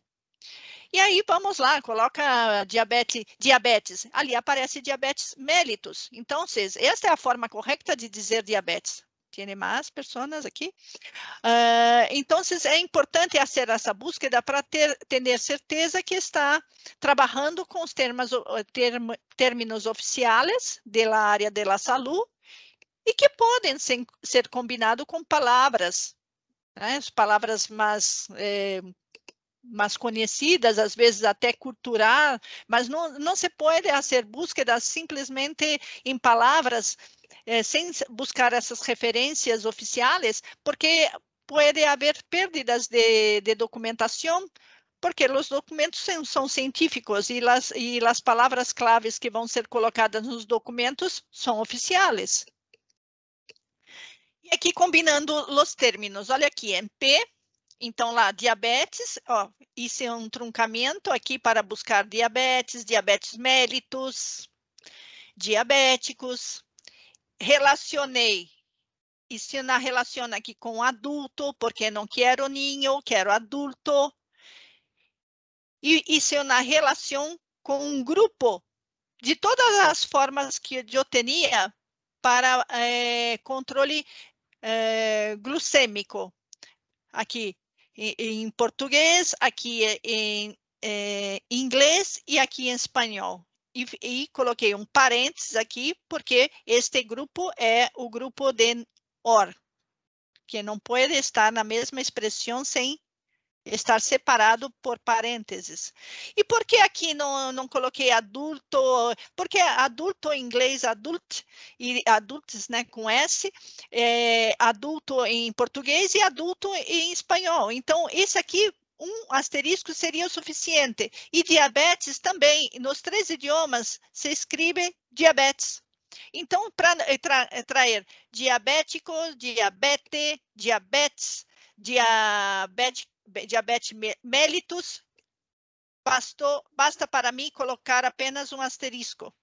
E aí vamos lá, coloca diabetes, diabetes. Ali aparece diabetes mellitus. Então, vocês, esta é a forma correta de dizer diabetes. Tem mais pessoas aqui. Uh, então, é importante fazer essa búsqueda para ter, ter certeza que está trabalhando com os termos, term, términos oficiais da área da saúde e que podem ser, ser combinados com palavras, né, as palavras mais eh, mais conhecidas, às vezes até cultural, mas não, não se pode fazer búsquedas simplesmente em palavras, eh, sem buscar essas referências oficiais, porque pode haver perdas de, de documentação, porque os documentos são científicos e as, e as palavras claves que vão ser colocadas nos documentos são oficiais. E aqui combinando os termos, olha aqui, MP então, lá, diabetes, ó, isso é um truncamento aqui para buscar diabetes, diabetes mellitus, diabéticos. Relacionei, isso na relaciona aqui com adulto, porque não quero ninho, quero adulto. E isso na relação com um grupo de todas as formas que eu tinha para é, controle é, glucêmico aqui em, português, aqui em, inglês e eh, aqui em espanhol. E, e, coloquei um parênteses aqui, porque este grupo é o grupo de OR, que não pode estar na mesma expressão sem estar separado por parênteses. E por que aqui não, não coloquei adulto? Porque adulto em inglês, adult, e adultos né, com S, é, adulto em português e adulto em espanhol. Então, esse aqui um asterisco seria o suficiente. E diabetes também, nos três idiomas, se escreve diabetes. Então, para é, é, trair trazer diabético, diabetes, diabetes, diabético, diabetes mellitus, bastou, basta para mim colocar apenas um asterisco.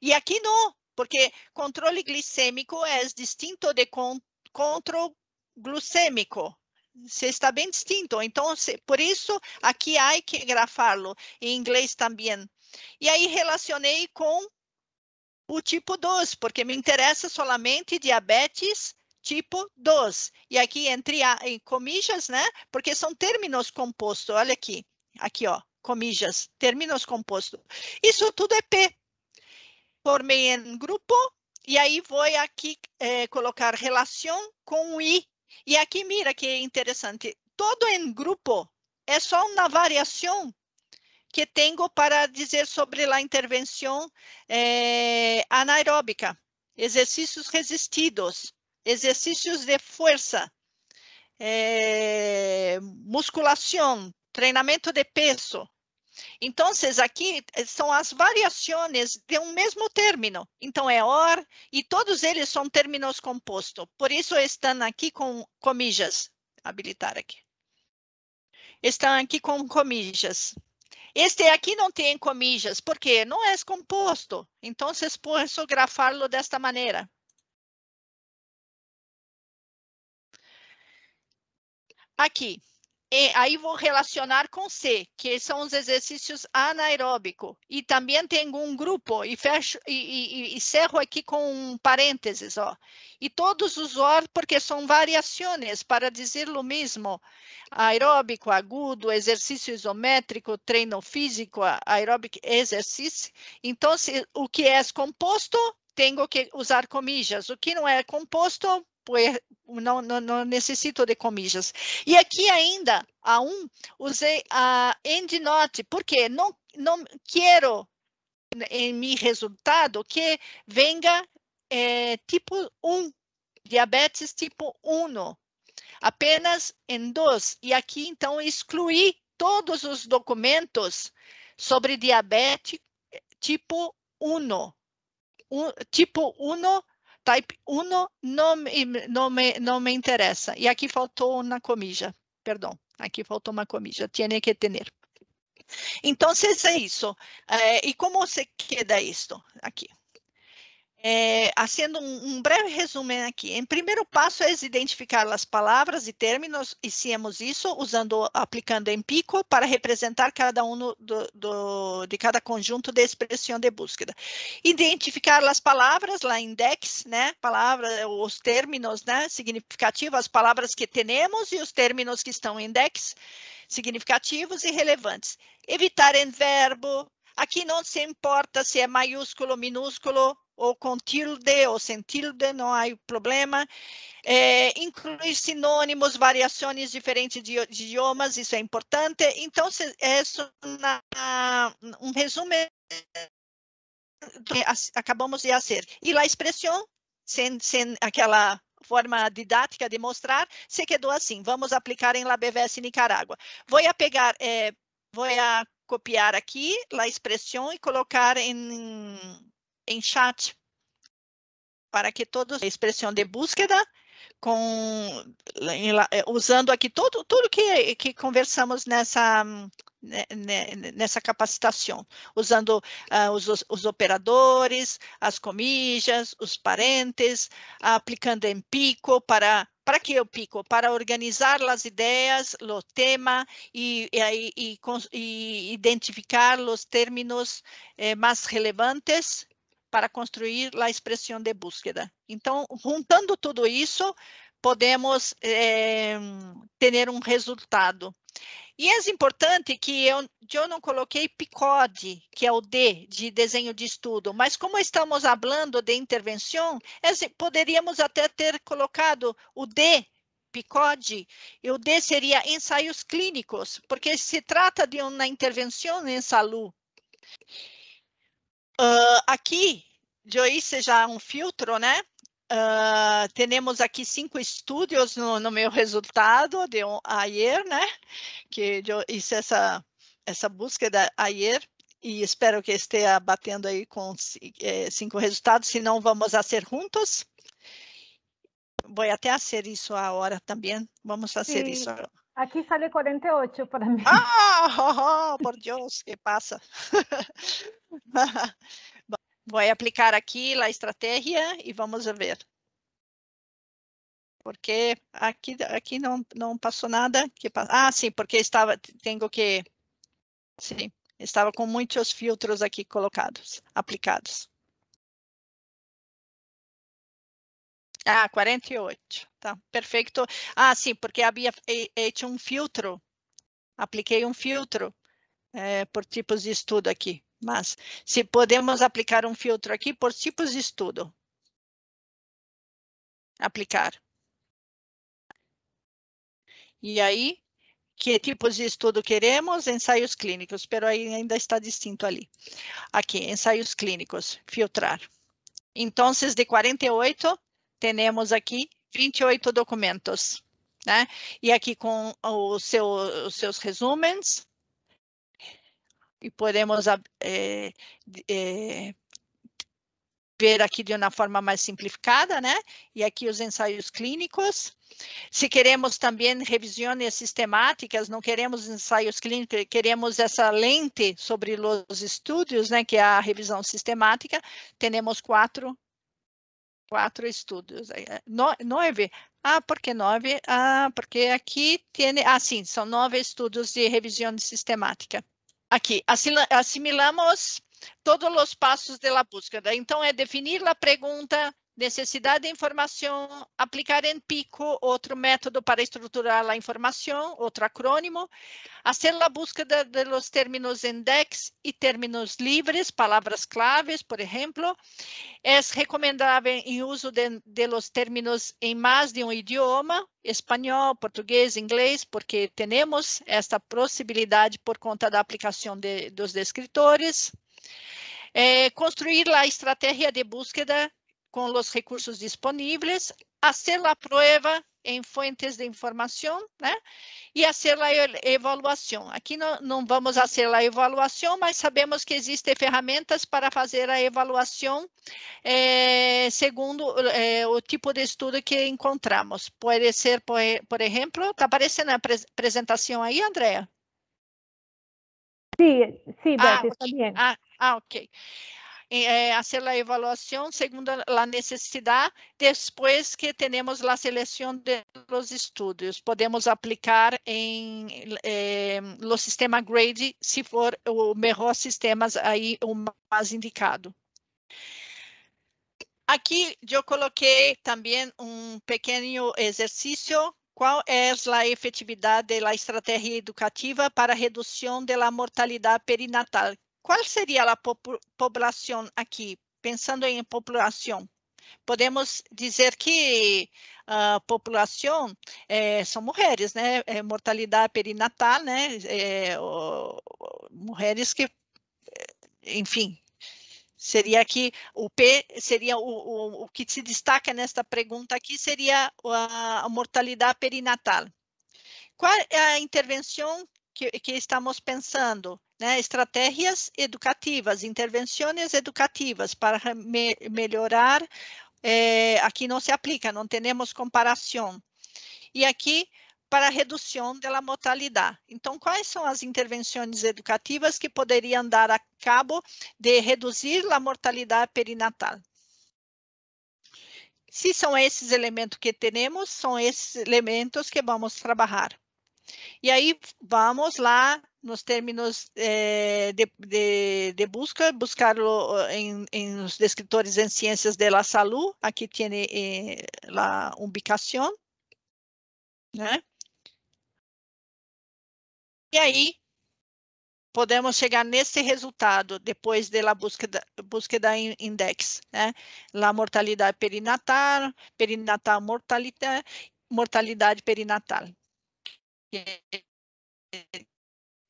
E aqui não, porque controle glicêmico é distinto de con controle glucêmico. Se está bem distinto. Então, se, por isso, aqui há que grafá-lo, em inglês também. E aí, relacionei com o tipo 2, porque me interessa somente diabetes tipo 2. E aqui entre a, em comijas, né? Porque são términos compostos. Olha aqui, aqui, ó, comijas, términos compostos. Isso tudo é P. Formei em grupo e aí vou aqui é, colocar relação com o I. E aqui mira que é interessante. Todo em grupo é só uma variação que tenho para dizer sobre a intervenção é, anaeróbica, exercícios resistidos exercícios de força, é, musculação, treinamento de peso. Então, aqui são as variações de um mesmo término. Então, é OR, e todos eles são términos compostos. Por isso, estão aqui com comijas. Habilitar aqui. Estão aqui com comijas. Este aqui não tem comijas, porque não é composto. Então, posso grafá-lo desta maneira. Aqui. E aí vou relacionar com C, que são os exercícios anaeróbico. E também tenho um grupo, e fecho e, e, e cerro aqui com um parênteses, ó. E todos os OR, porque são variações para dizer o mesmo. Aeróbico, agudo, exercício isométrico, treino físico, aeróbico, exercício. Então, se, o que é composto, tenho que usar comijas. O que não é composto, Puer, não, não, não, necessito de comijas. E aqui ainda, a um, usei a endnote, porque não, não quero em meu resultado que venha é, tipo 1, diabetes tipo 1, apenas em 2. E aqui, então, excluí todos os documentos sobre diabetes tipo 1. Um, tipo 1 Type 1 não, não, me, não me interessa. E aqui faltou uma comija, perdão, aqui faltou uma comija, tinha que ter. Então, é isso. É, e como se queda isto aqui? É, eh, um breve resumo aqui, em primeiro passo é identificar as palavras e términos, hicimos isso usando, aplicando em pico para representar cada um do, do, de cada conjunto de expressão de búsqueda. Identificar as palavras lá index, né, palavras, os términos né, significativos, as palavras que temos e os términos que estão em index, significativos e relevantes. Evitar em verbo, aqui não se importa se é maiúsculo, minúsculo, ou com tilde ou sem tilde, não há problema. É, incluir sinônimos, variações diferentes de, de, idiomas, isso é importante. Então, se, é na, um resumo do que acabamos de fazer. E a expressão, sem, sem aquela forma didática de mostrar, se quedou assim. Vamos aplicar em La BVS Nicarágua. Vou a pegar, é, vou a copiar aqui a expressão e colocar em em chat para que todos a expressão de búsqueda com eh, usando aqui todo tudo que que conversamos nessa né, né, nessa capacitação, usando uh, os, os, operadores, as comijas, os parentes, aplicando em pico para para que o pico para organizar as ideias, o tema e, e, e, e identificar os termos eh, mais relevantes para construir a expressão de búsqueda. Então, juntando tudo isso, podemos eh, ter um resultado. E é importante que eu, eu não coloquei PICOD, que é o D de desenho de estudo, mas como estamos falando de intervenção, é assim, poderíamos até ter colocado o D PICOD, e o D seria ensaios clínicos, porque se trata de uma intervenção em saúde. Uh, aqui, Joyce já um filtro, né? Uh, ah, temos aqui cinco estúdios no, no meu resultado de um, ayer, né? Que isso essa essa busca da ayer e espero que esteja batendo aí com é, cinco resultados, se não vamos a ser juntos. Vou até fazer isso agora também. Vamos fazer Sim. isso. Aquí sale 48 para mí. ¡Ah! Oh, oh, por Dios, ¿qué pasa? Voy a aplicar aquí la estrategia y vamos a ver. Porque aquí, aquí no, no pasó nada. ¿Qué pasó? Ah, sí, porque estaba, tengo que... Sí, estava com muitos filtros aqui colocados, aplicados. Ah, 48. Tá, perfeito. Ah, sim, porque havia feito um filtro. Apliquei um filtro é, por tipos de estudo aqui. Mas se podemos aplicar um filtro aqui por tipos de estudo. Aplicar. E aí, que tipos de estudo queremos? Ensaios clínicos, pero aí ainda está distinto ali. Aqui, ensaios clínicos, filtrar. Então, de 48, temos aqui 28 documentos, né? E aqui com o seu, os seus resumens, e podemos é, é, ver aqui de uma forma mais simplificada, né? E aqui os ensaios clínicos. Se queremos também revisões sistemáticas, não queremos ensaios clínicos, queremos essa lente sobre os estudos, né? Que é a revisão sistemática. Temos quatro quatro estudos. Eh, eh, no, nove? Ah, por que nove? Ah, porque aqui tem. Ah, sim, são nove estudos de revisão de sistemática. Aqui, assimilamos todos os passos da busca. Então, é definir a pergunta, necessidade de informação, aplicar em pico, outro método para estruturar a informação, outro acrônimo, fazer a busca de, los términos index e términos livres, palavras claves, por exemplo. É recomendável o uso de, de los términos em mais de um idioma, espanhol, português, inglês, porque temos esta possibilidade por conta da aplicação de, dos descritores. É, construir a estratégia de búsqueda com os recursos disponíveis, fazer a prueba em fontes de informação, né? E fazer a evaluação. Aqui não, não vamos fazer a evaluação, mas sabemos que existem ferramentas para fazer a evaluação eh, segundo eh, o tipo de estudo que encontramos. Pode ser, por, por exemplo, está aparecendo a apresentação aí, Andréa? Sim, sim, Beth, ah, está bem. Ah, ah, ok eh, hacer é, a avaliação segundo a necessidade depois que temos a seleção dos estudos podemos aplicar em eh, sistema grade se for o melhor sistema aí o mais indicado. Aqui eu coloquei também um pequeno exercício. Qual é a efetividade da estratégia educativa para redução da mortalidade perinatal? qual seria a população aqui? Pensando em população, podemos dizer que a ah, população eh, são mulheres, né? Eh, mortalidade perinatal, né? o, mulheres que, enfim, seria aqui o P seria o, o, o, eh, que se destaca nesta pergunta aqui seria ah, a, a mortalidade perinatal. Qual é a intervenção que, que estamos pensando? né, estratégias educativas, intervenções educativas para me melhorar. Eh, aqui não se aplica, não temos comparação. E aqui para redução da mortalidade. Então, quais são as intervenções educativas que poderiam dar a cabo de reduzir a mortalidade perinatal? Se são esses elementos que temos, são esses elementos que vamos trabalhar. E aí vamos lá nos términos eh, de, de, de, busca, buscarlo eh, em, em os descritores em ciências de la salud, aqui tem eh, a ubicação, né? E aí, podemos chegar nesse resultado depois da de busca da busca da index, né? La mortalidade perinatal, perinatal mortalidade, mortalidade perinatal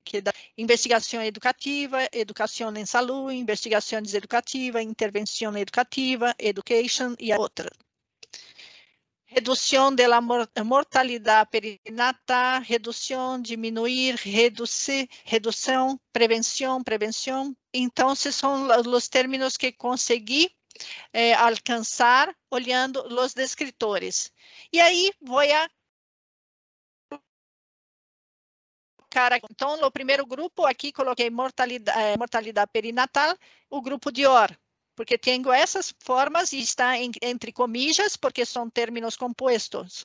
que é da investigação educativa, educação em saúde, investigações deseducativa, intervenção educativa, education e outra Redução da mortalidade perinata, redução, diminuir, reduzir, redução, prevenção, prevenção. Então, esses são os termos que consegui eh, alcançar olhando os descritores. E aí, vou a colocar, então, no primeiro grupo, aqui coloquei mortalidade, eh, mortalidade perinatal, o grupo de OR, porque tenho essas formas e está em, entre comilhas, porque são términos compostos.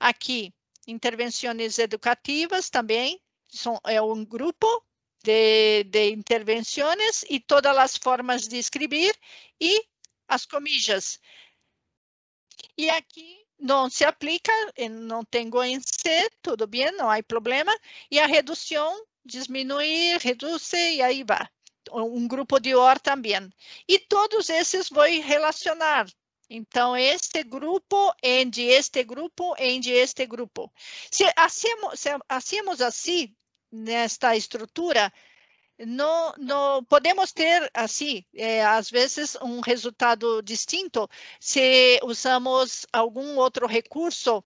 Aqui, intervenções educativas também, são, é um grupo de, de intervenções e todas as formas de escrever e as comilhas. E aqui não se aplica, eh, não tem C, tudo bem, não há problema. E a redução, diminuir, reduz e aí vai. Um grupo de OR também. E todos esses vou relacionar. Então, este grupo, end, este grupo, end, este grupo. Se hacemos, se hacemos assim, nesta estrutura, não podemos ter, assim, é, às vezes, um resultado distinto se usamos algum outro recurso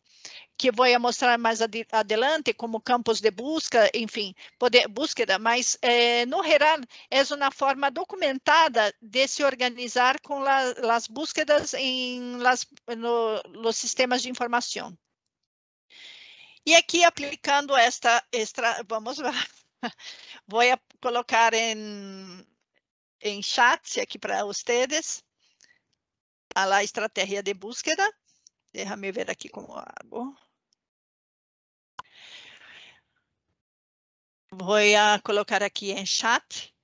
que vou mostrar mais ad, adelante, como campos de busca, enfim, poder, búsqueda, mas é, no geral é uma forma documentada de se organizar com la, as búsquedas em las, no, los sistemas de informação. E aqui aplicando esta, extra, vamos lá, vou colocar em, em chat aqui para vocês tá a estratégia de búsqueda. me ver aqui como abro. Vou colocar aqui em chat.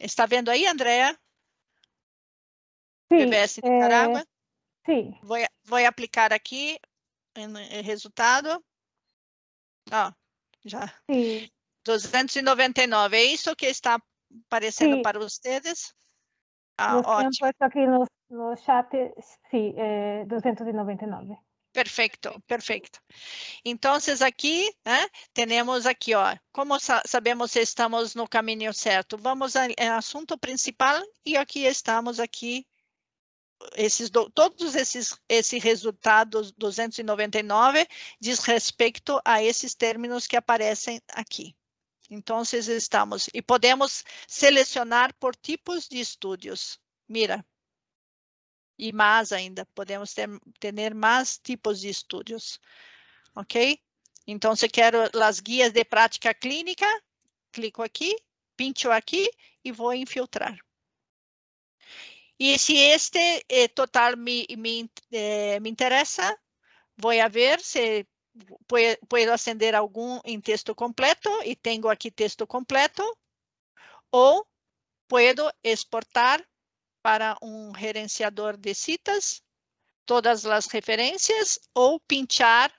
Está vendo aí, Andrea? Sim, PBS Nicarágua? É... Sim. Vou, vou aplicar aqui o resultado. Ó, já. Sim. 299, é isso que está aparecendo sim. para vocês? Ah, Você ótimo. aqui no, no chat, sim, é 299. Perfeito, perfeito. Então, aqui, né, temos aqui, ó, como sa sabemos se estamos no caminho certo? Vamos ao eh, assunto principal e aqui estamos aqui, esses do, todos esses, esses resultados 299 diz respeito a esses términos que aparecem aqui. Então, estamos e podemos selecionar por tipos de estudos. Mira. E mais ainda, podemos ter, ter mais tipos de estudos. Ok? Então, se quero as guias de prática clínica, clico aqui, pincho aqui e vou infiltrar. E se este eh, total me, me, eh, me interessa, vou a ver se puedo acender algum em texto completo e tenho aqui texto completo, ou puedo exportar para um gerenciador de citas todas as referências ou pinchar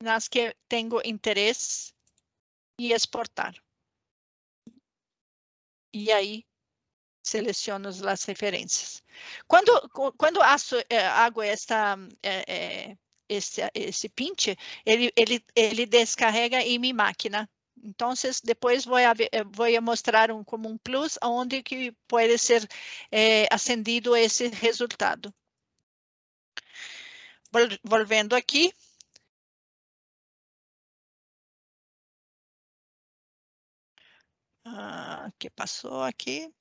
nas que tenho interesse e exportar. E aí seleciono as referências. Quando, quando faço, eh, hago esta eh, eh esse, esse pinte, ele, ele, ele descarrega em minha máquina. Então, depois vou, vou mostrar um, como um plus onde que pode ser é, acendido esse resultado. Volvendo aqui, Ah, que passou aqui.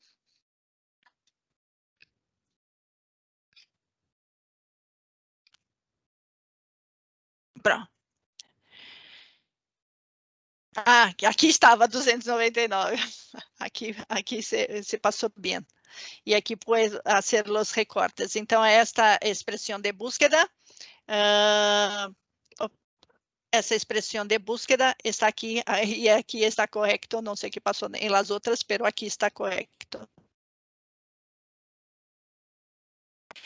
Ah, aqui estava 299. Aqui, aqui se, se bem. E aqui aquí puedes hacer recortes. Então, é esta expressão de búsqueda, uh, essa expressão de búsqueda está aqui e aqui está correto, não sei o que passou em las outras, pero aqui está correto.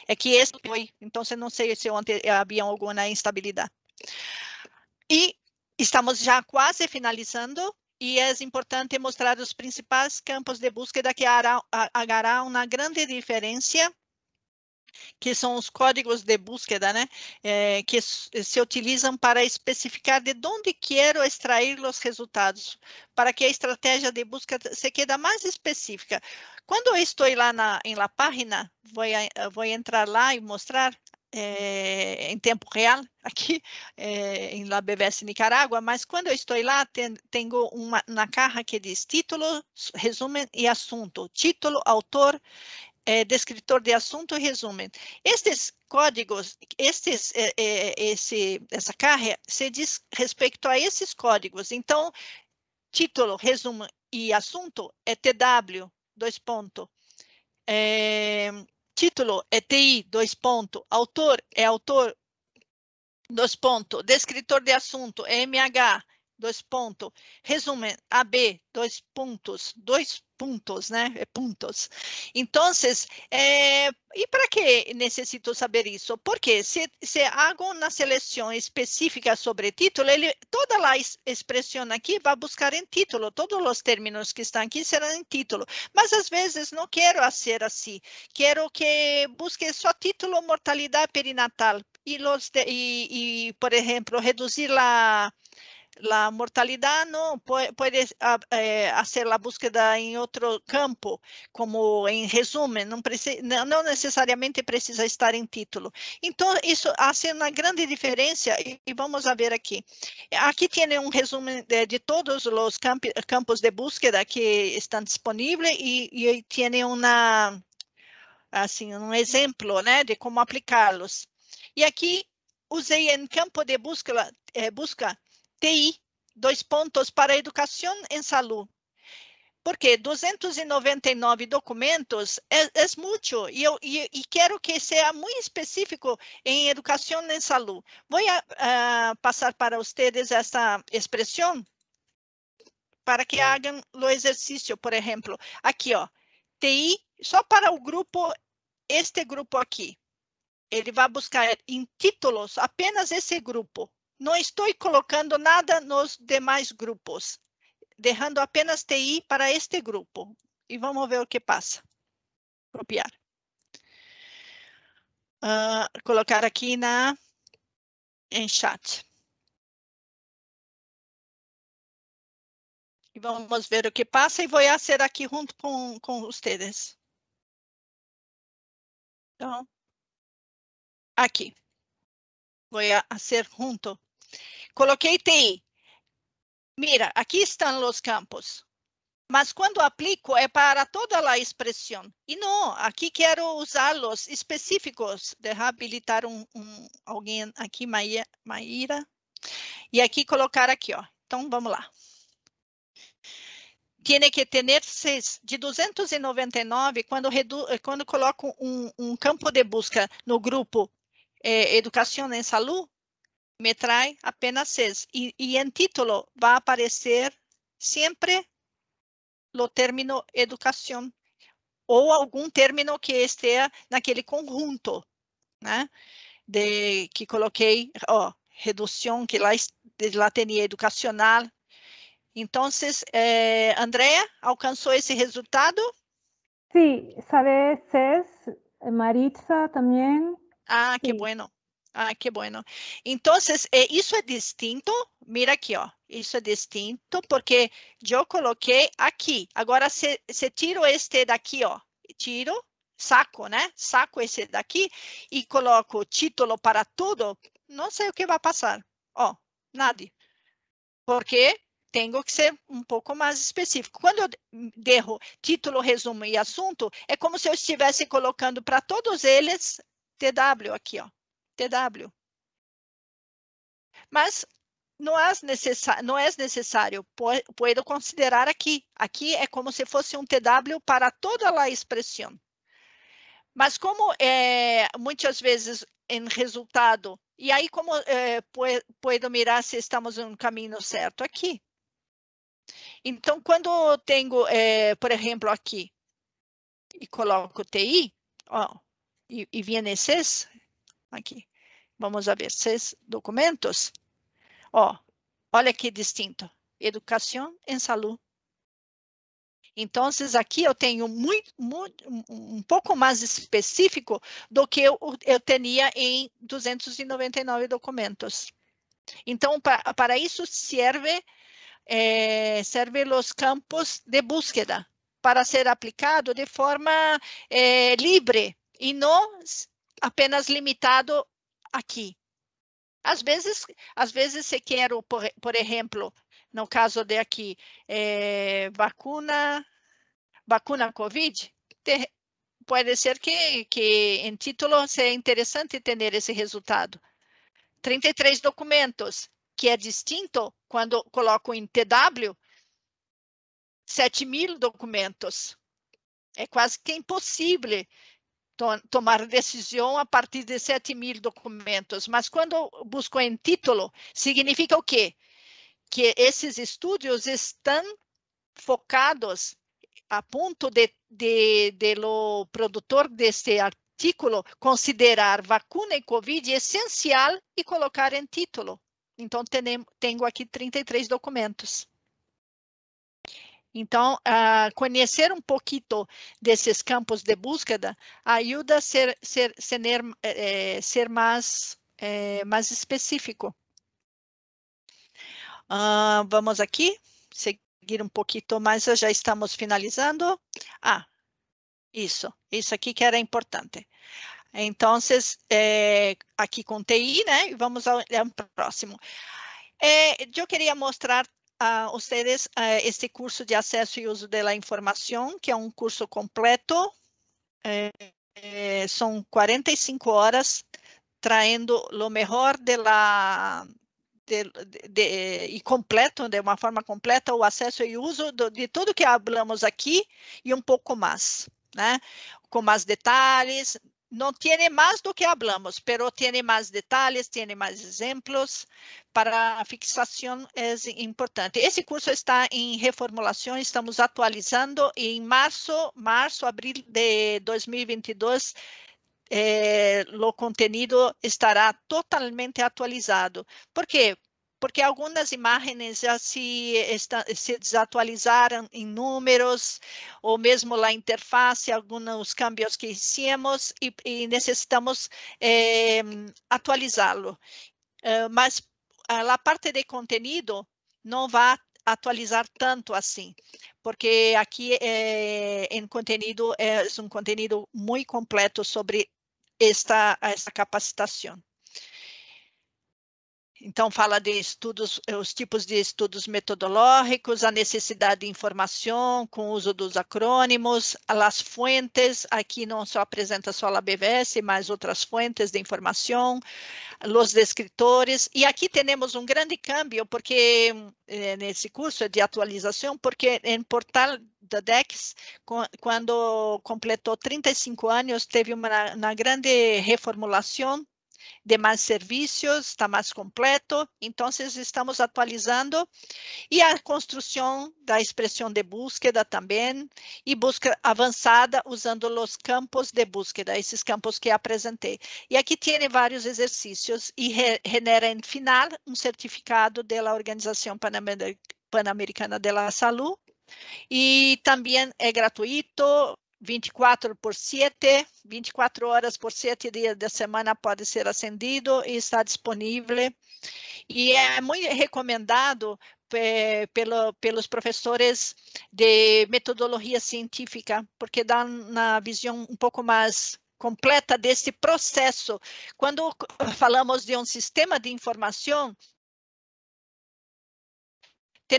É que esse foi, então não sei se ontem havia alguma instabilidade. E estamos já quase finalizando e é importante mostrar os principais campos de busca que agarram na grande diferença que são os códigos de búsqueda, né, é, que se utilizam para especificar de onde quero extrair os resultados, para que a estratégia de busca se quede mais específica. Quando eu estou lá na em la página, vou, eh, vou entrar lá e mostrar é, em tempo real aqui é, em la BBS Nicarágua, mas quando eu estou lá, tenho uma na carra que diz título, resumo e assunto. Título, autor, é, descritor de assunto e resumo. Estes códigos, estes, esse, essa carga se diz respeito a esses códigos. Então, título, resumo e assunto é TW, dois pontos título é TI, dois pontos. Autor é autor, dois pontos. Descritor de assunto é MH, dois pontos, resumen, AB, dois pontos, dois pontos, né? É pontos. Então, é, e para que necessito saber isso? Porque se, se hago uma seleção específica sobre título, ele, toda a expressão aqui vai buscar em título, todos os términos que estão aqui serão em título. Mas às vezes não quero fazer assim, quero que busque só título mortalidade perinatal e, los de, e, e por exemplo, reduzir a la mortalidad no puede, puede eh, hacer la búsqueda en otro campo, como en resumen, no, no necesariamente precisa estar en título. Entonces, eso hace una gran diferencia y, y vamos a ver aquí. Aquí tiene un resumen de, de todos los camp campos de búsqueda que están disponibles y, y tiene una, assim, um exemplo né, de como aplicá-los. E aqui usei em campo de busca, eh, busca TI, dois pontos para educação em saúde. Porque 299 documentos é, é muito e, eu, e, e quero que seja muito específico em educação em saúde. Vou uh, passar para vocês essa expressão para que hagam o exercício, por exemplo. Aqui, ó, TI, só para o grupo, este grupo aqui. Ele vai buscar em títulos apenas esse grupo. Não estou colocando nada nos demais grupos, deixando apenas TI para este grupo. E vamos ver o que passa. Copiar. Uh, colocar aqui na em chat. E vamos ver o que passa e vou fazer aqui junto com, com vocês. Então, aqui. Vou fazer junto Coloquei TI. Mira, aqui estão os campos. Mas quando aplico é para toda a expressão. E não, aqui quero usá-los específicos. de habilitar um, um, alguém aqui, Maíra. E aqui colocar aqui, ó. Então, vamos lá. Tiene que ter seis de 299, quando, redu, quando coloco um, um campo de busca no grupo eh, Educação em Saúde, me trae apenas seis Y, y en título va a aparecer siempre lo término educación ou algum término que esteja naquele conjunto, né? De, que coloquei, oh redução, que lá, lá tinha educacional. Então, eh, Andrea, alcançou esse resultado? Sim, sí, sabe, Cés, Maritza também. Ah, que bom bueno. Ah, que bueno. Entonces, eh, eso es distinto. Mira aquí, isso oh, é distinto porque eu coloquei aqui. Agora, se, se tiro este daqui, oh, tiro, saco, Saco esse daqui e coloco título para tudo, não sei o que vai passar. Oh, Nada, Porque tenho que ser um pouco mais específico. Quando eu derro título, resumo e assunto, é como se eu estivesse colocando para todos eles TW aqui, ó. TW. Mas não é necessário, não é necessário puedo considerar aqui. Aqui é como se fosse um TW para toda a expressão. Mas como é, muitas vezes em resultado, e aí como é, puedo mirar se estamos no caminho certo aqui. Então, quando tenho, é, por exemplo, aqui, e coloco TI, ó, e, e aqui, Vamos a ver, seis documentos. Ó, olha que distinto. Educação em saúde. Então, aqui eu tenho muito, muito, um pouco mais específico do que eu, eu tinha em 299 documentos. Então, para, para isso serve, eh, serve os campos de búsqueda para ser aplicado de forma eh, livre e não apenas limitado aqui. Às vezes, às vezes se quero, por, por exemplo, no caso de aqui, eh, vacuna, vacuna COVID, te, pode ser que, que em título seja interessante ter esse resultado. 33 documentos, que é distinto quando coloco em TW, 7 mil documentos. É quase que impossível to tomar decisão a partir de 7 mil documentos. Mas quando busco em título, significa o quê? Que esses estudos estão focados a ponto de, de, de produtor deste artículo considerar vacuna e Covid essencial e colocar em título. Então, tenho aqui 33 documentos. Então, uh, conhecer um pouquinho desses campos de búsqueda ajuda a ser, ser, ser, é, é, ser mais, é, mais específico. Uh, vamos aqui, seguir um pouquinho mais, já estamos finalizando. Ah, isso, isso aqui que era importante. Então, é aqui com TI, né? Vamos ao, ao próximo. eu queria mostrar a ustedes este curso de acesso e uso da informação que é um curso completo. Eh, são 45 horas traindo o melhor de la de, de, de, e completo, de uma forma completa, o acesso e uso do, de tudo que hablamos aqui e um pouco mais, né? Com mais detalhes, não tem mais do que hablamos, pero tem mais detalhes, tem mais exemplos Para fixação é importante. Esse curso está em reformulação, estamos atualizando e em março, março, abril de 2022, eh, o contenido estará totalmente atualizado. Por quê? porque algumas imagens já se, está, se desatualizaram em números, ou mesmo lá interface, alguns cambios que hicimos e, e necessitamos atualizá-lo. Eh, mas a, parte de conteúdo não vai atualizar tanto assim, porque aqui é em eh, conteúdo é eh, um conteúdo muito completo sobre esta, esta capacitação. Então, fala de estudos, eh, os tipos de estudos metodológicos, a necessidade de informação com o uso dos acrônimos, as fontes, aqui não só apresenta só a BVS, mas outras fontes de informação, os descritores, e aqui temos um grande câmbio, porque eh, nesse curso de atualização, porque em portal da DEX, quando completou 35 anos, teve uma, uma grande reformulação de mais serviços, está mais completo. então estamos atualizando e a construção da expressão de búsqueda também, e busca avançada usando os campos de búsqueda, esses campos que apresentei. E aqui tem vários exercícios e genera, em final, um certificado da Organização Panamericana de la Salud. E também é gratuito, 24 por 7, 24 horas por 7 dias da semana pode ser acendido e está disponível. E é muito recomendado pelo, pelos professores de metodologia científica, porque dá uma visão um pouco mais completa desse processo. Quando falamos de um sistema de informação,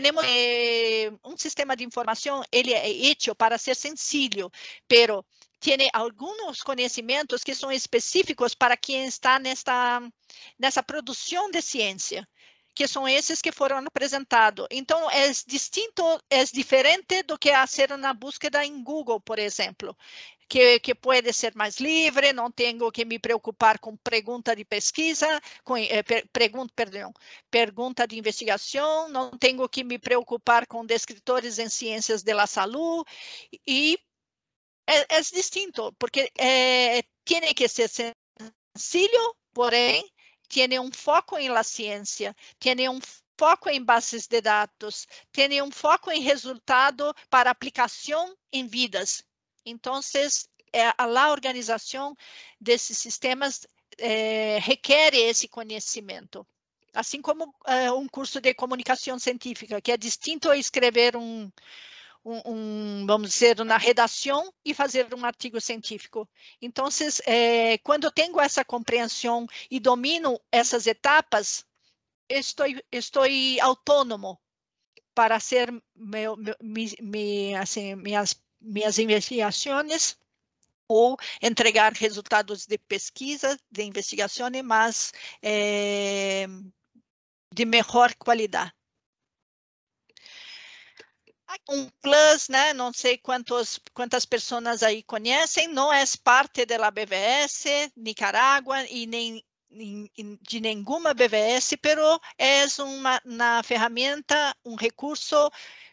temos eh, um sistema de informação, ele é hecho para ser sencillo, pero tiene algunos conhecimentos que são específicos para quem está nesta nessa produção de ciência, que são esses que foram apresentados. Então, é distinto, é diferente do que fazer na búsqueda em Google, por exemplo que, que pode ser mais livre, não tenho que me preocupar com pergunta de pesquisa, com, eh, per, pergunta, perdão, pergunta de investigação, não tenho que me preocupar com descritores em ciências da saúde e é, é, distinto, porque é, tem que ser sencillo, porém, tem um foco em la ciência, tem um foco em bases de dados, tem um foco em resultado para aplicação em vidas, então, é, a organização desses sistemas é, requer esse conhecimento. Assim como é, um curso de comunicação científica, que é distinto a escrever um, um, um, vamos dizer, uma redação e fazer um artigo científico. Então, eh, quando tenho essa compreensão e domino essas etapas, estou, estou autônomo para ser meu, meu, mi, mi, assim, minhas minhas investigações ou entregar resultados de pesquisa, de investigação, mas eh, de melhor qualidade. Um plus, né? Não sei quantos, quantas pessoas aí conhecem, não é parte da BVS Nicarágua e nem de nenhuma BVS, pero é uma, uma ferramenta, um recurso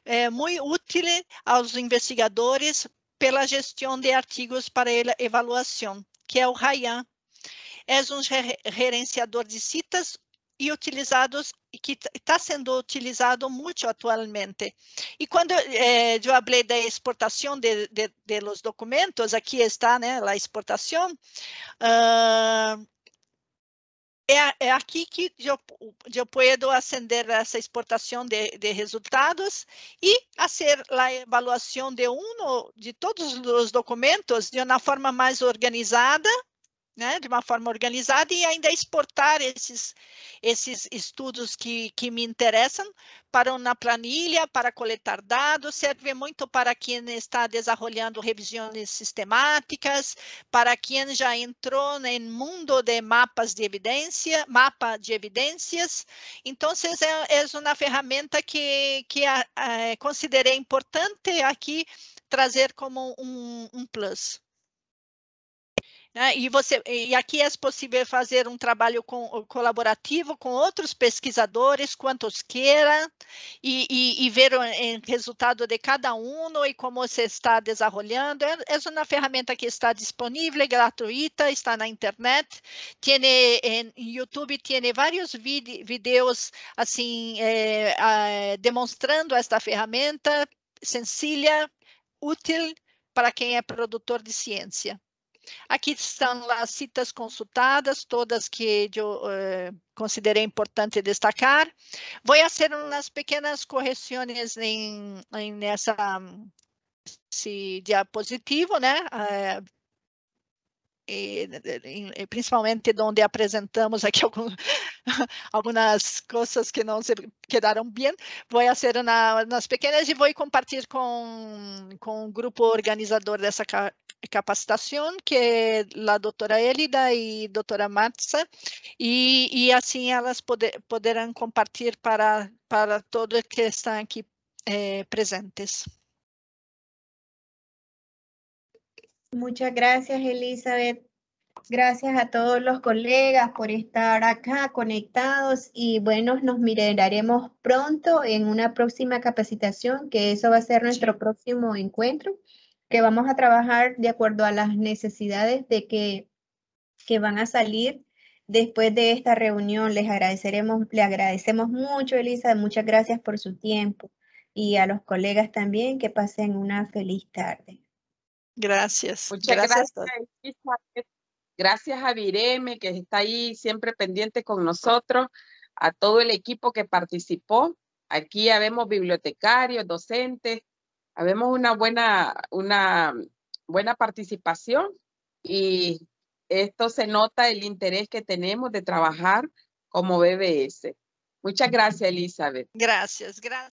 é, muito útil aos investigadores pela gestão de artigos para avaliação, que é o Rayan. É um gerenciador de citas e utilizados que está sendo utilizado muito atualmente. E quando eh, eu falei da exportação de, de, de documentos, aqui está, né, a exportação. Uh, é, é aqui que eu, posso acender essa exportação de, de resultados e fazer a avaliação de um de todos os documentos de uma forma mais organizada né, de uma forma organizada e ainda exportar esses, esses estudos que, que me interessam para uma planilha, para coletar dados, serve muito para quem está desenvolvendo revisões sistemáticas, para quem já entrou no né, mundo de mapas de evidência, mapa de evidências. Então, é, é uma ferramenta que, que considerei importante aqui trazer como um, um plus. Né? E, você, e aqui é possível fazer um trabalho com, colaborativo com outros pesquisadores, quantos queira, e, e, e ver o resultado de cada um e como se está desenvolvendo. É, é uma ferramenta que está disponível, é gratuita, está na internet. Tem em YouTube tem vários vídeos assim, é, demonstrando esta ferramenta, sencilla, útil para quem é produtor de ciência. Aqui estão as citas consultadas, todas que eu eh, considerei importante destacar. Vou fazer umas pequenas correções em, nessa esse diapositivo, né? Eh, e, e, principalmente onde apresentamos aqui algum, algumas coisas que não se quedaram bem, vou fazer na, nas pequenas e vou compartilhar com, com o grupo organizador dessa capacitação, que é a doutora Elida e a doutora Matza, e, e assim elas poder, poderão compartilhar para, para todos que estão aqui eh, presentes. Muchas gracias, Elizabeth. Gracias a todos los colegas por estar acá conectados y bueno, nos miraremos pronto en una próxima capacitación, que eso va a ser nuestro próximo encuentro, que vamos a trabajar de acuerdo a las necesidades de que, que van a salir después de esta reunión. Les agradeceremos, le agradecemos mucho, Elisa, muchas gracias por su tiempo y a los colegas también, que pasen una feliz tarde. Gracias. Muchas gracias. Gracias, a Vireme, que está ahí siempre pendiente con nosotros, a todo el equipo que participó. Aquí habemos bibliotecarios, docentes, habemos una buena, una buena participación y esto se nota el interés que tenemos de trabajar como BBS. Muchas gracias, Elizabeth. Gracias, gracias.